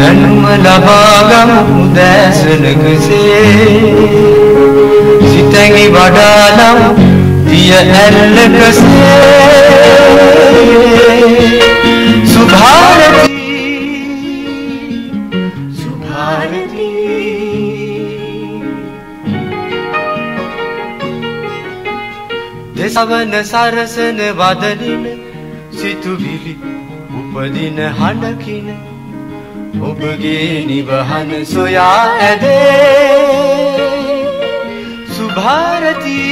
දැනුම ලබාගමු දැසනකසේ සිතැඟි වඩානම් දිය ඇල්ලකසේ සුභාරති දෙසවන සරසන වදනින සිතුවිලි උපදින හඬකින ඔබගේ නිවහන සොයා ඇදේ සුභාරතී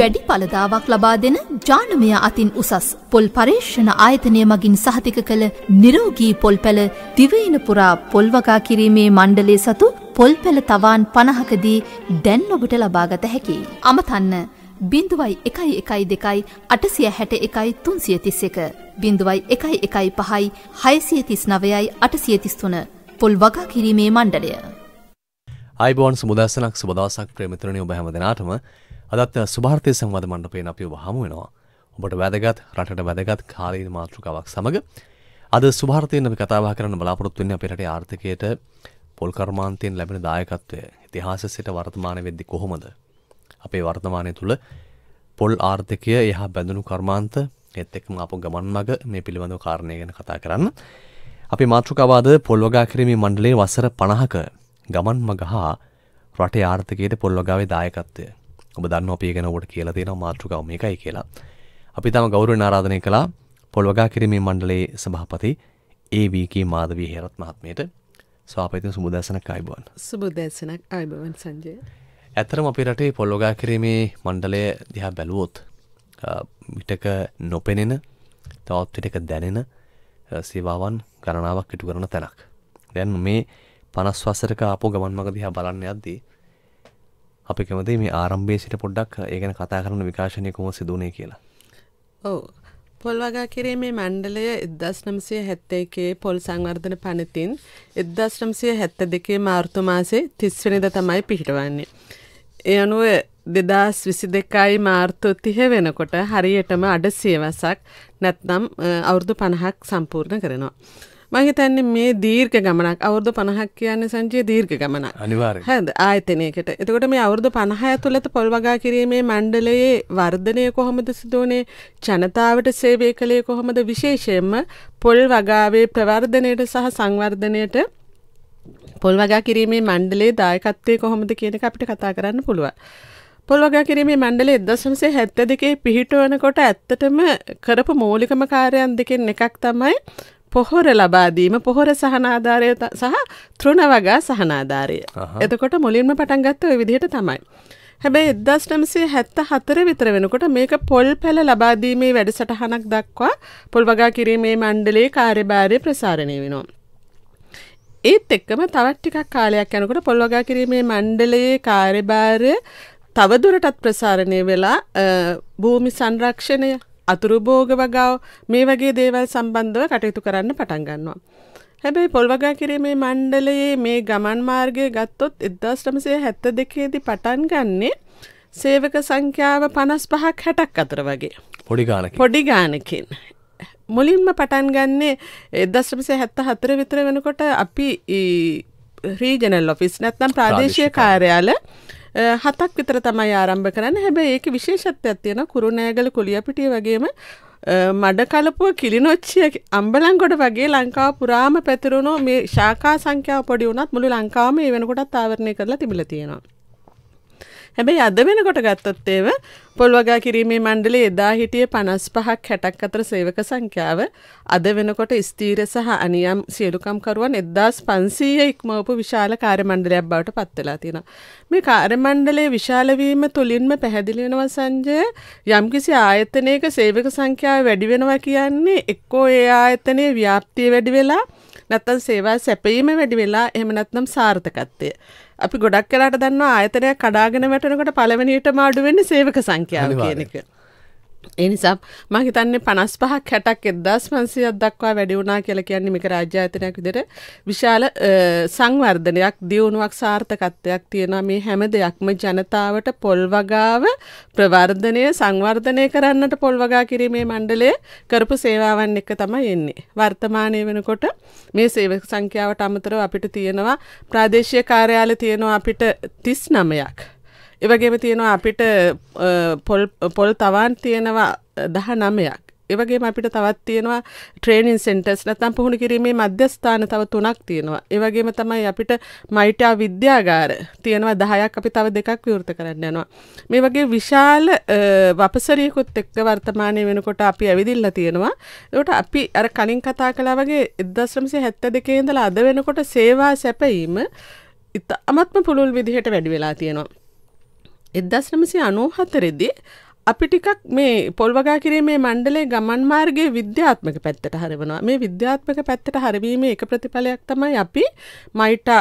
වැඩි පලදාවක් ලබා දෙන ජානමය අතින් උසස් පොල් පර්ේෂණ ආයතනය මගින් සහතික කළ නිරෝගී පොල් පැල දිවයින පුරා පොල්වගා කිරීමේ මණ්ඩලේ සතු පොල් පැළ තවාන් පණහකදී දැන් ඔබට ලබාගත හැකි. අමතන්න බිඳුවයි එකයි එකයි දෙකයි අටසිය හැට එකයි තුන්සිය තිස් එක බිඳුවයි එකයි එකයි පහයි හයසිය තිස් නවයයි අටසිය තිස්තුන පොල් වගා කිරීමේ මණ්ඩලය. අයිබෝන් සුමුදසනක් සුබදසක් ප්‍රේමිතරණය ඔබහැම දෙනාටම අදත් සුභාර්ථය සංවධ මණ්ඩපයෙන් අපි ඔබහම වෙනවා. ඔබට වැදගත් රටට වැදගත් කාලීන මාතෘකාවක් සමඟ අද සුභාර්තයෙන් අපි කතාවා කරන බලාපොරොත්තුවන්න අපිට ආර්ථකයට පොල්කර්මාන්තයෙන් ලැබෙන දායකත්වය ඉතිහාස සිට වර්තමාන වෙද්දි කොහොමද අපේ වර්තමානය තුළ පොල් ආර්ථිකය එහ බැඳුණු කර්මාන්ත එත් එක්ම අප ගමන් මග මේ පිළිබඳව කාරණය ගැන කතා කරන්න. අපි මාතෘකවාද පොල්වගා කිරීමේ මණ්ඩලේ වසර පණහක ගමන් මග හා රටේ ආර්ථකයට පොල්වගාවේ දායකත්වය ඔබ දන්න අපේ ගැන ඔට කියලා තියෙන මාතෘකාව මේකයි කියලා. අපි තම ගෞරව නාරාධනය කලා පොල්වගා කිරීමේ මණ්ඩලේ සභහපති ඒවීකී මාධවී හෙරත් මහත්මයට ස්වාපතය සුබදසනක් අයිබුවන් සුබදසනක් අයිබවන් සංජය. ඇතරම අපි රටේ පොල්ලොගා කිරීමේ මණ්ඩලය දිහා බැලුවොත් විටක නොපෙනෙන තවත් විටක දැනෙන සේවාවන් ගණනාවක් ඉටු කරන තැනක් දැන් මේ පනස් වසරක අපෝ ගමන් මග දිහා බලන්න යද්දී අපි කැමති මේ ආරම්භේ සිට පොඩ්ඩක් ඒගැන කතා කරන විකාශනය කොම සිදුනේ කියලා ඔව පොල්වගා කිරීමේ මණ්ඩලය එදස් නම්සය හැත්තේ එකේ පොල් සංවර්ධන පනතින් එදස් නම්සය හැත්ත දෙකේ මාර්තුමාසේ තිස්වනිද තමයි පිහිටවන්නේ ඒ අනුව දෙදස් විසි දෙකයි මාර්තොත්තිහ වෙනකොට හරියටම අඩ සියවසක් නැත්නම් අවුරුදු පණහක් සම්පූර්ණ කරනවා. මහිතන්නේ මේ දීර්ක ගමනක් අවුරදු පණහක් කියන්න සංජය දීර්ක ගමනක් අනිවාර හැද ආයතනයකට එතකොට මේ අවුරදු පණහය තුළත පොල්වගා කිරීමේ මණ්ඩලයේ වර්ධනය කොහොමද සිදුවනේ ජනතාවට සේවය කළේ කොහොමද විශේෂයෙන්ම පොල් වගාවේ ප්‍රවර්ධනයට සහ සංවර්ධනයට පොල් වගා කිරීමේ මණ්ඩලේ දායකත්වය කොහොමද කියනක අපිට කතා කරන්න පුළුවන්. පොල් වගා කිරීමේ මණ්ඩලේ දශමසේ හැත්ත දෙකේ පිහිටුවනකොට ඇත්තටම කරපු මූලිකම කාරයන් දෙකෙන් එකක් තමයි පොහොර ලබාදීම පොහොර සහනාධාරය සහ තෘණ වගා සහනාධාරය. එතකොට මුලින්ම පටන්ගත්ත ඔය විදිහට තමයි. හැබැයි එදදාස්ටමසේ හැත්ත හතර විතර වෙනකොට මේක පොල් පැළ ලබාදීමේ වැඩසටහනක් දක්වා පොල් වගා කිරීමේ මණ්ඩලේ කාර්යභාරය ප්‍රසාරණය වෙනවා. ඒත් එක්කම තවත් ටිකක් කාලයක් යනකොට පොල්වගා කිරීමේ මණ්ඩලයේ කාර්යභාරය තවදුරටත් ප්‍රසාරණය වෙලා භූමි සංරක්ෂණය අතුරුභෝග වගාව මේ වගේ දේවල් සම්බන්ධව කටයුතු කරන්න පටන් ගන්නවා. හැබැයි පොල්වගා කිරීමේ මණ්ඩලයේ මේ ගමන් මාර්ගය ගත්තොත් එදදාස් ටමසය හැත්ත දෙකේදී පටන් ගන්නේ සේවක සංඛ්‍යාව පනස් පහක් හැටක් අතර වගේ. පොඩි ගානකින්. මුලින්ම පටන් ගන්නේ එදස්්‍රපසේ හැත්ත හතර විතර වෙනකොට අපි රීජනල් ඔෆිස් නැත්නම් ප්‍රාදේශය කාර්යාල හතක් විතර තමයි ආරම්භ කරන්න හැබැ ඒක විශේෂත්වයක් තියෙන කුරුණෑගල කොලියපිටිය වගේම මඩ කලපුව කිලිනොච්චිය අම්බලංගොඩ වගේ ලංකාව පුරාම පැතිරුණු මේ ශාකා සංඛ්‍යාව පොඩි වුණත් මුළු ලංකාවම ඒ වෙනකොටත් ආවරණය කරලා තිබිල තියෙනවා. හැබැයි අද වෙනකොට ගත්තොත් ඒව පොල් වගා කිරීමේ මණ්ඩලේ එදා හිටියේ 55ක් 60ක් අතර සේවක සංඛ්‍යාව අද වෙනකොට ස්ථීර සහ අනියම් සියලුකම් කරුවන් 1500 ඉක්මවපු විශාල කාර්ය මණ්ඩලයක් බවට පත් වෙලා තියෙනවා. මේ කාර්ය මණ්ඩලයේ විශාල වීම තුලින්ම පැහැදිලි වෙනවා සංජය යම්කිසි ආයතනයක සේවක සංඛ්‍යාව වැඩි වෙනවා කියන්නේ එක්කෝ ඒ ආයතනයේ ව්‍යාප්තිය වැඩි වෙලා නැත්තම් සේවා සැපයීම වැඩි වෙලා එහෙම නැත්නම් සාර්ථකත්වය. අපි ගොඩක් කලාට දන්නවා ආයතනයක් කඩාගෙන වැටෙනකොට පළවෙනියටම අඩු වෙන්නේ සේවක සංඛ්‍යාව කියන එක. ඒ නිසා මම හිතන්නේ 55ක් 60ක් 1500ක් දක්වා වැඩි වුණා කියලා කියන්නේ මේක රාජ්‍ය ආයතනයක් විදිහට විශාල සංවර්ධනයක් දියුණුවක් සාර්ථකත්වයක් තියෙනවා මේ හැම දෙයක්ම ජනතාවට පොල් වගාව ප්‍රවර්ධනය සංවර්ධනය කරන්නට පොල් වගා කිරීමේ මණ්ඩලය කරපු සේවාවන් එක තමයි එන්නේ වර්තමානයේ වෙනකොට මේ සේවක සංඛ්‍යාවට අමතරව අපිට තියෙනවා ප්‍රාදේශීය කාර්යාලය තියෙනවා අපිට 39ක් එවගේම තියෙනවා අපිට පොල් තවන් තියෙනවා දහ නමයක් ඒවගේ අපිට තවත් තියෙනවා ට්‍රේනින් සෙන්ටස් නැතම් පුහුණු කිරීමේ මධ්‍යස්ථාන තව තුනක් තියෙනවා ඒවගේම තමයි අපිට මයිටා විද්‍යාගාර තියෙනවා දහයක් අපි තව දෙකක් විවෘත කරන්න යනවා මේ වගේ විශාල වපසරයකුත් එක්ක වර්තමානය වෙනකොට අපි ඇවිදිල්ල තියෙනවා ට අපි අර කලින් කතා කලා වගේ එදස්්‍රමසේ හැත්ත දෙකේදලා අද වෙනකොට සේවා සැපීම ඉතා අමත්ම පුළුල් විදිහට වැඩි වෙලා තියෙනවා එදදස් නමසි අනූ හතරෙදි අපි ටිකක් මේ පොල්වගා කිරීමේ මණ්ඩලේ ගමන් මාර්ගයේ විද්‍යාත්මක පැත්තට හරවනවා මේ විද්‍යාත්මක පැත්තට හරවීමේ එක ප්‍රතිඵලයක් තමයි අපි මයිටා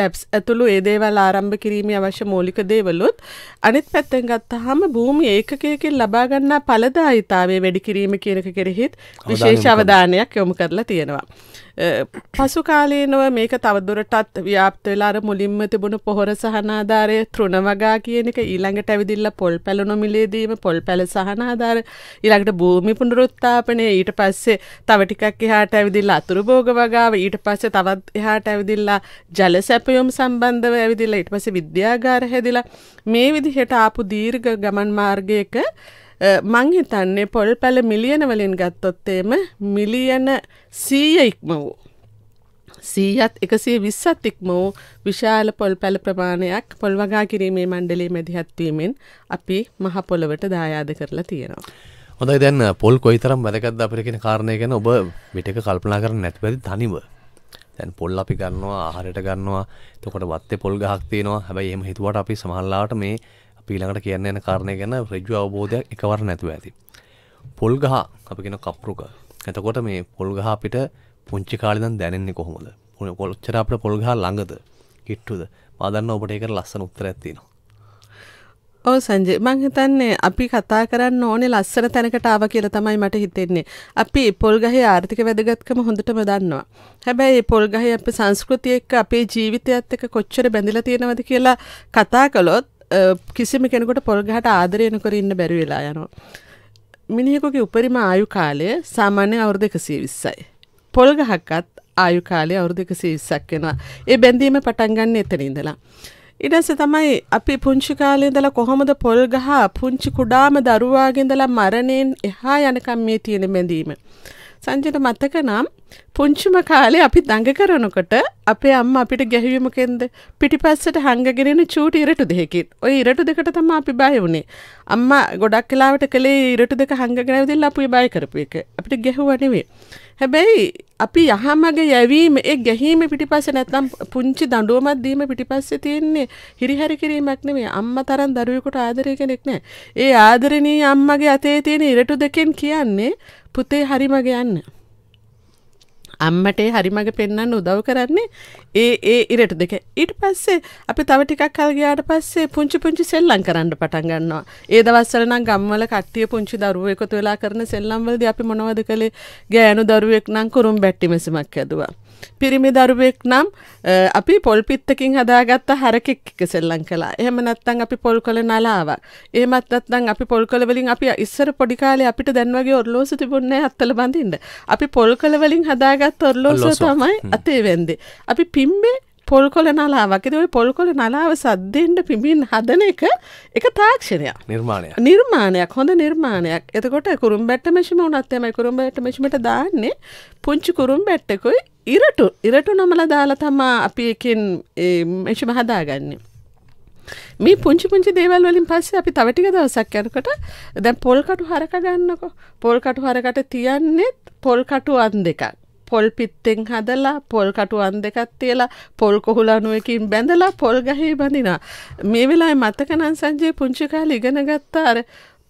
ලැබ්ස් ඇතුළු ඒ දේවල් ආරම්භ කිරීමේ අවශ්‍ය මූලික දේවලුත් අනිත් පැත්තෙන් ගත්තාම භූමි ඒකකයකින් ලබා ගන්නා ඵලදායිතාවයේ වැඩි කිරීම කියන එක කෙරෙහිත් විශේෂ අවධානයක් යොමු කරලා තියෙනවා. පසු කාලයේ නොව මේක තවදුරටත් ව්‍යාප්ත වෙලා අර මුලින්ම තිබුණු පොහොර සහනාධාරය තෘණ වගා කියන එක ඊළඟට ඇවිදිල්ල පොල් පැළ නොමිලේදීම පොල් පැළ සහනාධාර ඊළඟට භූමි පුනරුත්ථාපනය ඊට පස්සේ තව ටිකක් එහාට ඇවිදිල්ලා අතුරු භෝග වගාව ඊට පස්සේ තවත් එහාට ඇවිදිල්ලා ජල සැපයුම් සම්බන්ධව ඇවිදිල්ලා ඊට පස්සේ විද්‍යාගාර හැදිලා මේ විදිහට ආපු දීර්ඝ ගමන් මාර්ගයක මං හිතන්නේ පොල් පැල මිලියන වලින් ගත්තොත්තේම මිලියන සීය ඉක්ම වූ. සීයත් එකසේ විස්සත් ඉක්ම වූ විශාල පොල් පැල ප්‍රමාණයක් පොල් වගා කිරීමේ මණ්ඩලේ මැදිහත්වීමෙන් අපි මහපොළොවට දායාද කරලා තියෙනවා. හොඳයි දැන් පොල් කොයි තරම් වැදගත් අපිරකෙන කාරණය ගැන ඔබ විටක කල්පනා කර නැතිබැති තනිව දැන් පොල් අපි ගන්නවා ආහරයට ගන්නවා තොකොට වත්තේ පොල් ගහක් තියෙනවා හැබැයි එහෙම හිතුවට අපි සමහල්ලාට මේ පීළඟට කියන්න යන කාරණය ගැන රජු අවබෝධයක් එකවර නැතුව ඇති. පොල් ගහ අපිගෙන කප්රුක එතකොට මේ පොල්ගහ අපිට පුංචි කාලිදන් දැනෙන්නේ කොහොමද පුන කොච්චර අපට පොල්ගහ ළඟද කිට්ටුද පාදන්න ඔබට එකට ලස්සන උත්තර ඇත්තිනවා. ඕ සංජය මං හිතන්නේ අපි කතා කරන්න ඕනේ ලස්සන තැනකට ආව කියලා තමයි මට හිතෙන්නේ. අපි පොල්ගහේ ආර්ථික වැදගත්කම හොඳටම දන්නවා. හැබැයි පොල්ගහේ අපේ සංස්කෘතිය එක්ක අපේ ජීවිතයත් එක්ක කොච්චර බැඳිලා තියෙනවද කියලා කතා කළොත් කිසිම කෙනෙකොට පොල්ගහට ආදරයනකර ඉන්න බැරි වෙලා යනවා. මිනිහෙකුගේ උපරිම ආයු කාලය සාමාන්‍ය අවුරුදු එකසිය විස්සයි. පොල්ගහක්කත් ආයු කාලය අවුරුදු එකසිය විස්සක් වෙනවා. ඒ බැඳීම පටන් ගන්න එතන ඉඳලා. ඉඩස තමයි අපි පුංචි කාලයේදලා කොහොමද පොල් ගහ පුංචි කුඩාම දරුවාගෙන්දලා මරණයෙන් එහා යනකම් මේ තියෙන බැඳීම. සංජයට මතක නම් පුංචිම කාලේ අපි දඟ කරනකොට අපේ අම්ම අපිට ගැහුවේ මොකෙන්ද? පිටිපස්සට හංගගෙන එන චූටි ඉරටු දෙකකින්. ওই ඉරටු දෙකට තමයි අපි බය වුනේ. අම්මා ගොඩක් වෙලාවට කලේ ඉරටු දෙක හංගගෙන ඇවිදලා අපි බය කරපු එක. අපිට ගැහුවා නෙවෙයි. හැබැයි අපි යහමග යැවීම ඒ ගැහීම පිටිපස්ස නැත්නම් පුංචි දඬුවමක් දීම පිටිපස්සේ තියෙන්නේ හිරිහැර කිරීමක් නෙමෙයි අම්මා තරම් දරුවෙකුට ආදරය කෙනෙක් නැහැ. ඒ ආදරණීය අම්මගේ අතේ තියෙන ඉරටු දෙකෙන් කියන්නේ පුතේ හරිමග යන්න අම්මටේ හරිමඟ පෙන්න්න උදව් කරන්නේ ඒ ඒ ඉරට දෙක ඊට පස්සේ අපි තව ටිකක් කල්ගයාට පස්සේ පුංචි පුංචි සෙල්ලම් කරන්න පටන් ගන්නවා ඒ දවස්සල නම් ගම්වල කට්ටිය පුංචි දරුවෙකුතු වෙලා කරන සෙල්ලම්වලද අපි මොනවද කළේ ගෑනු දරුවෙක් නම් කුරුම් බැට්ටිමසිමක් ඇදවා පිරිමි දරුවෙක් නම් අපි පොල්පිත්තකින් හදාගත්ත හරකෙක් එක සෙල්ලං කලා එහම නැත්තං අපි පොල් කළ නලාවක් ඒමත් නැත්නම් අපි පොල් කළවලින් අපි ඉස්සර පොඩිකාලේ අපිට දැන්වගේ ඔරලෝස තිබුණේ අත්තල බඳින්ට අපි පොල් කළවලින් හදාගත් ඔරලෝස තමයි අතේ වෙන්දේ අපි පිම්බේ පොල් කොල නලාවක් ද පොල් කොල නලාව සද්දෙන්ට පිමින් හදන එක එක තාක්ෂණයක් නිර්මාණය නිර්මාණයක් හොඳ නිර්මාණයක් එතකොට කුරුම් බැට්ට මෙශම උනත්තයමයි කුරුම් බැට මෙශමට දාන්නේ පුංචි කුරුම් බැට්ටකුයි ඉරටු ඉරටු නොමල දාලා තමා අපි එකින් මෙශම හදාගන්නේ මේ පුංචි පුංචි දේවල් වලින් පස්සේ අපි තව ටික දවසක් යනකොට දැන් පොල් කටු හරක ගන්නකො පොල් කටු හරකට තියන්නේත් පොල් කටු අන් දෙකක් පොල් පිත්තෙන් හදලා පොල් කටුවන් දෙකක් තියලා පොල් කොහුලනුවකින් බැඳලා පොල් ගහේ බඳිනා. මේ වෙලාවේ මතකනම් සංජය පුංචි කාලේ ඉගෙන ගත්තා අර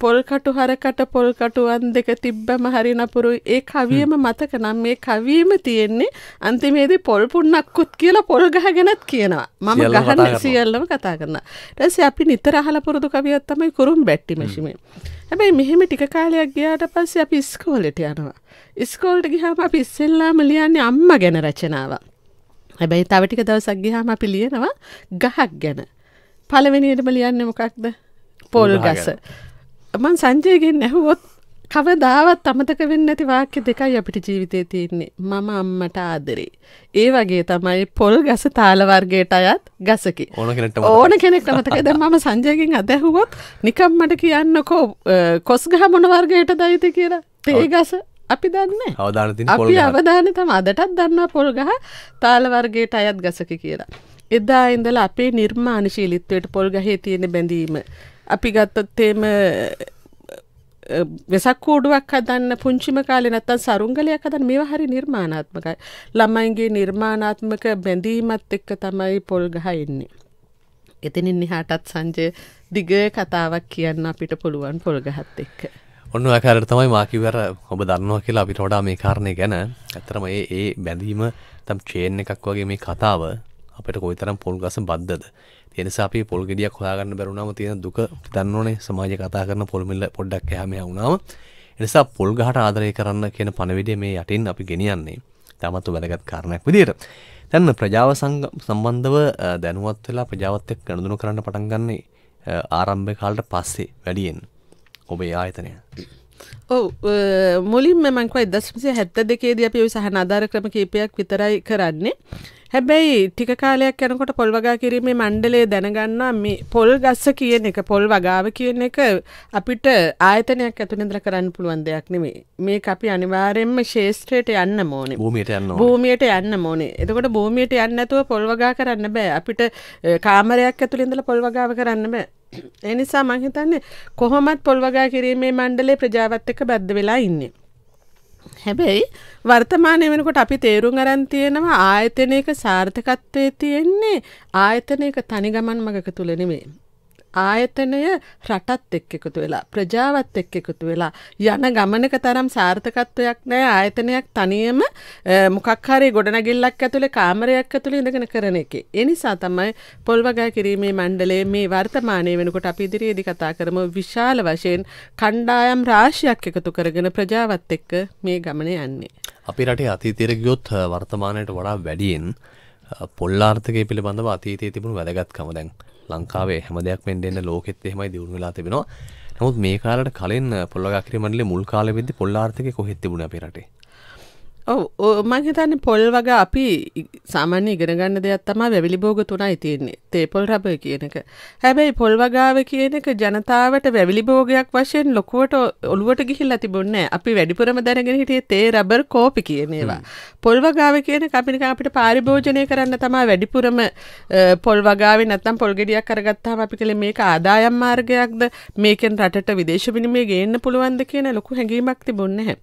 පොල්කටු හරකට පොල්කටුවන් දෙක තිබ්බම හරි නපුරුයි ඒ කවියම මතක නම් මේ කවීම තියෙන්නේ අන්තිමේදී පොල් පුන්නක්කුත් කියලා පොල් ගහගෙනත් කියනවා මම ගහන සියල්ලම කතා කරන්න ටැස අපි නිතර අහල පුරුදු කවියත් තමයි කුරුම් බැට්ටිමශිමේ හැබැයි මෙහෙම ටික කාලයක් ගියාට පස්සේ අපි ස්කෝලට යනවා ස්කෝල්ට ගිහාම අපි ඉස්සෙල්ලාම ලියන්නේ අම්ම ගැන රචනාව. හැබැයි තව ටික දවසක් ගිහාම අපි ලියනවා ගහක් ගැන. පළවෙනියටම ලියන්නේ මොකක්ද? පොල් ගස. මං සංජයගෙන් ඇහුවොත් කවදාවත් අමතක වෙන්නේ නැති වාක්‍ය දෙකයි අපිට ජීවිතේ තියෙන්නේ. මම අම්මට ආදරේ. ඒ වගේ තමයි පොල් ගස තාල වර්ගයට අයත් ගසකි. ඕන කෙනෙක්ට ඕන කෙනෙක්ට මතකයි. දැන් මම සංජයගෙන් අද ඇහුවොත් නිකම් මට කියන්නකෝ කොස්ගහ මොන වර්ගයටද ඇයිද කියලා. තේ ගස අපි දන්න අවධානති අපි අවධාන තම අදටත් දන්න පොල් ගහ තාලවර්ගේට අයත් ගසක කියලා. එදා ඉඳල අපේ නිර්මාණශීලිත්වයට පොල් ගහේ තියෙන බැඳීම. අපි ගත්තත්තේම වෙසක් කෝඩුවක් හදන්න පුංචිම කාලේ නැත්තම් සරුංගලයක් හදන්න මේවා හරි නිර්මාණාත්මකයි. ළමයින්ගේ නිර්මාණාත්මක බැඳීමත් එක්ක තමයි පොල් ගහ එන්නේ. එතනින් එහාටත් සංජය දිග කතාවක් කියන්න අපිට පුළුවන් පොල් ගහත් එක්ක. ඔන්න ආකාරයට තමයි මාකිවර ඔබ දන්නවා කියලා අපිට වඩා මේ කාරණය ගැන ඇත්තරම ඒ ඒ බැඳීම තම් චේන් එකක් වගේ මේ කතාව අපට කොයිතරම් පොල් ගස බද්ධද එනිසා අපි පොල් ගෙඩියක් හොයාගන්න බැරුණාම තියෙන දුක දන්නෝනේ සමාජය කතා කරන පොල්මිල්ල පොඩ්ඩක් එහා මෙහා වුණාම එනිසා පොල් ගහට ආදරය කරන්න කියන පණවිඩය මේ යටින් අපි ගෙනියන්නේ තමත් වැදගත් කාරණයක් විදියට දැන් ප්‍රජාව සම්බන්ධව දැනුවත් වෙලා ප්‍රජාවත් එක්ක ගනුදෙනු කරන්න පටන් ගන්නේ ආරම්භ කාලට පස්සේ වැඩියෙන් ඔබේ ආයතනය ඔව මුලින් මෙමංකවයි දශමසය හැත්ත දෙකේද අපි සහන ආධාර ක්‍රම කීපයක් විතරයි කරන්නේ හැබැයි ටික කාලයක් යනකොට පොල් වගා කිරීමේ මණ්ඩලය දැනගන්නවා මේ පොල් ගස්ස කියන එක පොල් වගාව කියන එක අපිට ආයතනයක් ඇතුළේ ඉඳලා කරන්න පුළුවන් දෙයක් නෙමෙයි. මේක අපි අනිවාර්යයෙන්ම ශේෂ්ත්‍රයට යන්න ඕනේ. භූමියට යන්න ඕනේ. භූමියට යන්න ඕනේ. එතකොට භූමියට යන්නේ නැතුව පොල් වගා කරන්න බෑ. අපිට කාමරයක් ඇතුළේ ඉඳලා පොල් වගාව කරන්න බෑ. එනිසා මං හිතන්නේ කොහොමත් පොල්වගා කිරීමේ මණ්ඩලේ ප්‍රජාවත් එක්ක බැද්ද වෙලා ඉන්නේ. හැබැයි වර්තමානය වෙනකොට අපි තේරුම් අරන් තියෙනවා ආයතනයක සාර්ථකත්වයේ තියෙන්නේ ආයතනයක තනි ගමන් මගක තුල නෙමෙයි. ආයතනය රටත් එක් එකතු වෙලා ප්‍රජාවත් එක් එකතු වෙලා යන ගමනක තරම් සාර්ථකත්වයක් නෑ ආයතනයක් තනියම මොකක්හරි ගොඩනගිල්ලක් ඇතුළේ කාමරයක් ඇතුළේ ඉඳගෙන කරන එක. එනිසා තමයි පොල්වගා කිරීමේ මණ්ඩලේ මේ වර්තමානය වෙනකොට අපි ඉදිරියේදි කතා කරම විශාල වශයෙන් කණ්ඩායම් රාශියක් එකතු කරගෙන ප්‍රජාවත් එක්ක මේ ගමන යන්නේ. අපි රටේ අතීතයට ගියොත් වර්තමානයට වඩා වැඩියෙන් පොල්ලාර්ථකය පිළිබඳව අතීතයේ තිබුණු වැදගත්කම දැන් ලංකාවේ හැම දෙයක් මෙන් දෙන්න ලෝකෙත් එහෙමයි දියුණු වෙලා තිබෙනවා. නමුත් මේ කාලයට කලින් පොල්වගා කිරි මණ්ඩලයේ මුල් කාලෙ වෙද්දි පොල් ආර්ථිකය කොහෙද තිබුණේ අපේ රටේ? මං හිතන්නේ පොල් වගේ අපි සාමාන්‍ය ඉගෙනගන්න දෙයක් තමා වැවිලි බෝග තුනයි තියෙන්නේ තේපොල් රබය කියන එක. හැබැයි පොල් වගාව කියන එක ජනතාවට වැවිලි බෝගයක් වශයෙන් ලොකුවට ඔළුවට ගිහිල්ලා තිබුණේ අපි වැඩිපුරම දැනගෙන හිටියේ තේ රබර් කෝපි කියන ඒවා. පොල් වගාව කියන එක අපි නිකන් අපිට පාරිභෝජනය කරන්න තමා වැඩිපුරම පොල් වගාවේ නැත්තම් පොල් ගෙඩියක් අරගත්තාම අපි කලේ මේක ආදායම් මාර්ගයක්ද මේකෙන් රටට විදේශ විනිමය ගේන්න පුළුවන්ද කියන ලොකු හැඟීමක් තිබුණේ නැහැ.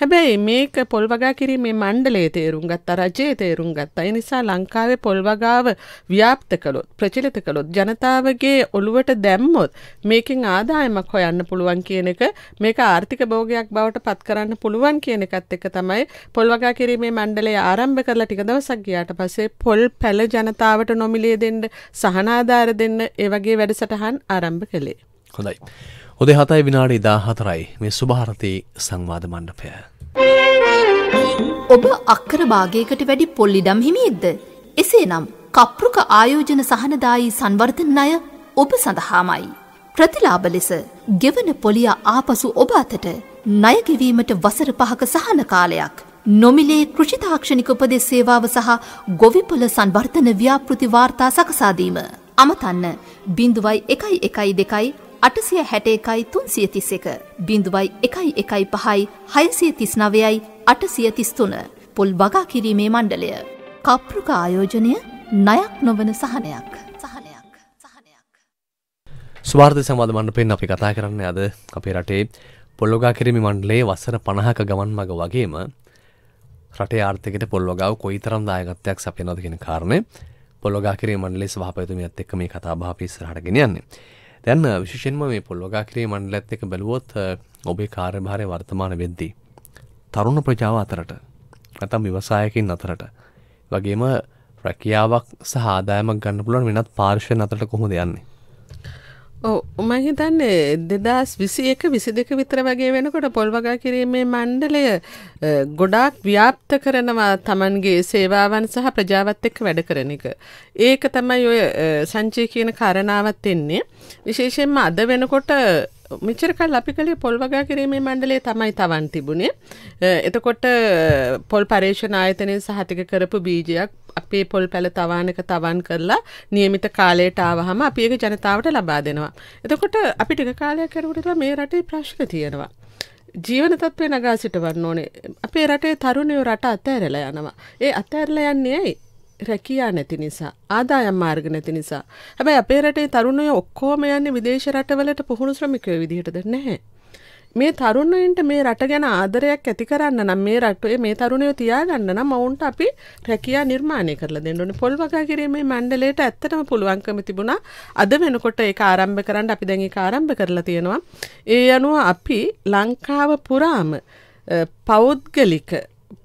හැබැයි මේක පොල් වගා කිරීමේ මණ්ඩලේ තේරුම් ගත්තා රජයේ තේරුම් ගත්තා. ඒ නිසා ලංකාවේ පොල් වගාව ව්‍යාප්ත කළොත් ප්‍රචලිත කළොත් ජනතාවගේ ඔළුවට දැම්මොත් මේකෙන් ආදායමක් හොයන්න පුළුවන් කියන එක මේක ආර්ථික භෝගයක් බවට පත් කරන්න පුළුවන් කියන එකත් එක තමයි පොල් වගා කිරීමේ මණ්ඩලය ආරම්භ කරලා ටික දවසක් ගියාට පස්සේ පොල් පැල ජනතාවට නොමිලේ දෙන්න සහනාධාර දෙන්න ඒ වගේ වැඩසටහන් ආරම්භ කළේ. හොඳයි. හොදේ හතයි විනාඩි දා හතරයි මේ සුභාරතයේ සංවාධ මණ්ඩපය. ඔබ අක්කර භාගයකට වැඩි පොල්ලිඩම් හිමියෙක්ද. එසේනම් කප්පෘක ආයෝජන සහනදායි සංවර්ධන අය ඔබ සඳහාමයි. ප්‍රතිලාබ ලෙස ගෙවන පොලිය ආපසු ඔබ අතට ණයකිවීමට වසර පහක සහන කාලයක්. නොමිලේ කෘෂිතාක්ෂණික උපදෙස් සේවාව සහ ගොවිපොල සංවර්ධන ව්‍යාපෘති වාර්තා සකසාදීම. අමතන්න බිඳුවයි එකයි එකයි දෙකයි අටසිය හැට එකයි තුන්සිය තිස් එක බිඳුවයි එකයි එකයි පහයි හයසිය තිස් නවයයි අටසිය තිස්තුන පොල් වගා කිරීමේ මණ්ඩලය කප්රුක ආයෝජනය නයක් නොවන සහනයක් සහනයක් සහනයක් ස්වාර්ථ සමාධ මණ්ඩපෙන් අපි කතා කරන්න අද අපේ රටේ පොල්ලොගා කිරීම මණ්ඩලේ වසර පණහක ගමන් මග වගේම රටේ ආර්ථකට පොල්ලොගාව කොයි තරම් දායගත්තයක් සපයනොදගෙන කාරණය පොළොගා කිරීම මණ්ඩලේ සභාපතුමියත් එක්ක මේ කතාභාපිස් රටගෙන යන්නේ. දැන් විශෂෙන්ම මේ පොල්වගා කිරේ මණ්ඩලත් එක බැලුවොත් ඔබේ කාර්යභාරය වර්තමාන වෙද්දී. තරුණ ප්‍රජාව අතරට නැතම් විවසායකින් අතරට. වගේම රැකියාවක් සහ ආදායමක් ගන්න පුළුවන් වෙනත් පාර්ශවයන් අතරට කොහොමද යන්නේ? උමහිතන්නේ දෙදස් විසි එක විසි දෙක විතර වගේ වෙනකොට පොල්වගා කිරීමේ මණ්ඩලය ගොඩාක් ව්‍යාප්ත කරනවා තමන්ගේ සේවාවන් සහ ප්‍රජාවත් එක්ක වැඩ කරන එක. ඒක තමයි ඔය සංචය කියන කරණාවත් එන්නේ. විශේෂයෙන්ම අද වෙනකොට මෙචරකල් අපි කළේ පොල්වගා කිරීමේ මණ්ඩලේ තමයි තවන් තිබුණේ. එතකොට පොල් පර්ේෂණ ආයතනය සහතික කරපු බීජයක් අපේ පොල් පැල තවානක තවන් කරලා නියමිත කාලයට ආවහම අපි ඒක ජනතාවට ලබා දෙනවා. එතකොට අපි ටික කාලයක් කරුවට මේ රටේ ප්‍රශ්න තියෙනවා. ජීවන තත්ත්වේ නගා සිටවන්න ඕනේ. අපේ රටේ තරුණයෝ රට අතෑරලා යනවා. ඒ අතෑරලා යන්නේ ඇයි? රැකියා නැති නිසා ආදායම් මාර්ග නැති නිසා. හැබැයි අපේ රටේ තරුණයෝ ඔක්කොම යන්නේ විදේශ රටවලට පුහුණු ශ්‍රමිකයෝ විදිහටද නැහැ. මේ තරුණයින්ට මේ රට ගැන ආදරයක් ඇති කරන්න නම් මේ රටේ මේ තරුණයෝ තියාගන්න නම් ඔවුන්ට අපි රැකියා නිර්මාණය කරලා දෙන්න ඕනේ. පොල් වගා කිරීමේ මණ්ඩලයට ඇත්තටම පුළුවන්කම තිබුණා. අද වෙනකොට ඒක ආරම්භ කරන්න අපි දැන් ඒක ආරම්භ කරලා තියෙනවා. ඒ අනුව අපි ලංකාව පුරාම පෞද්ගලික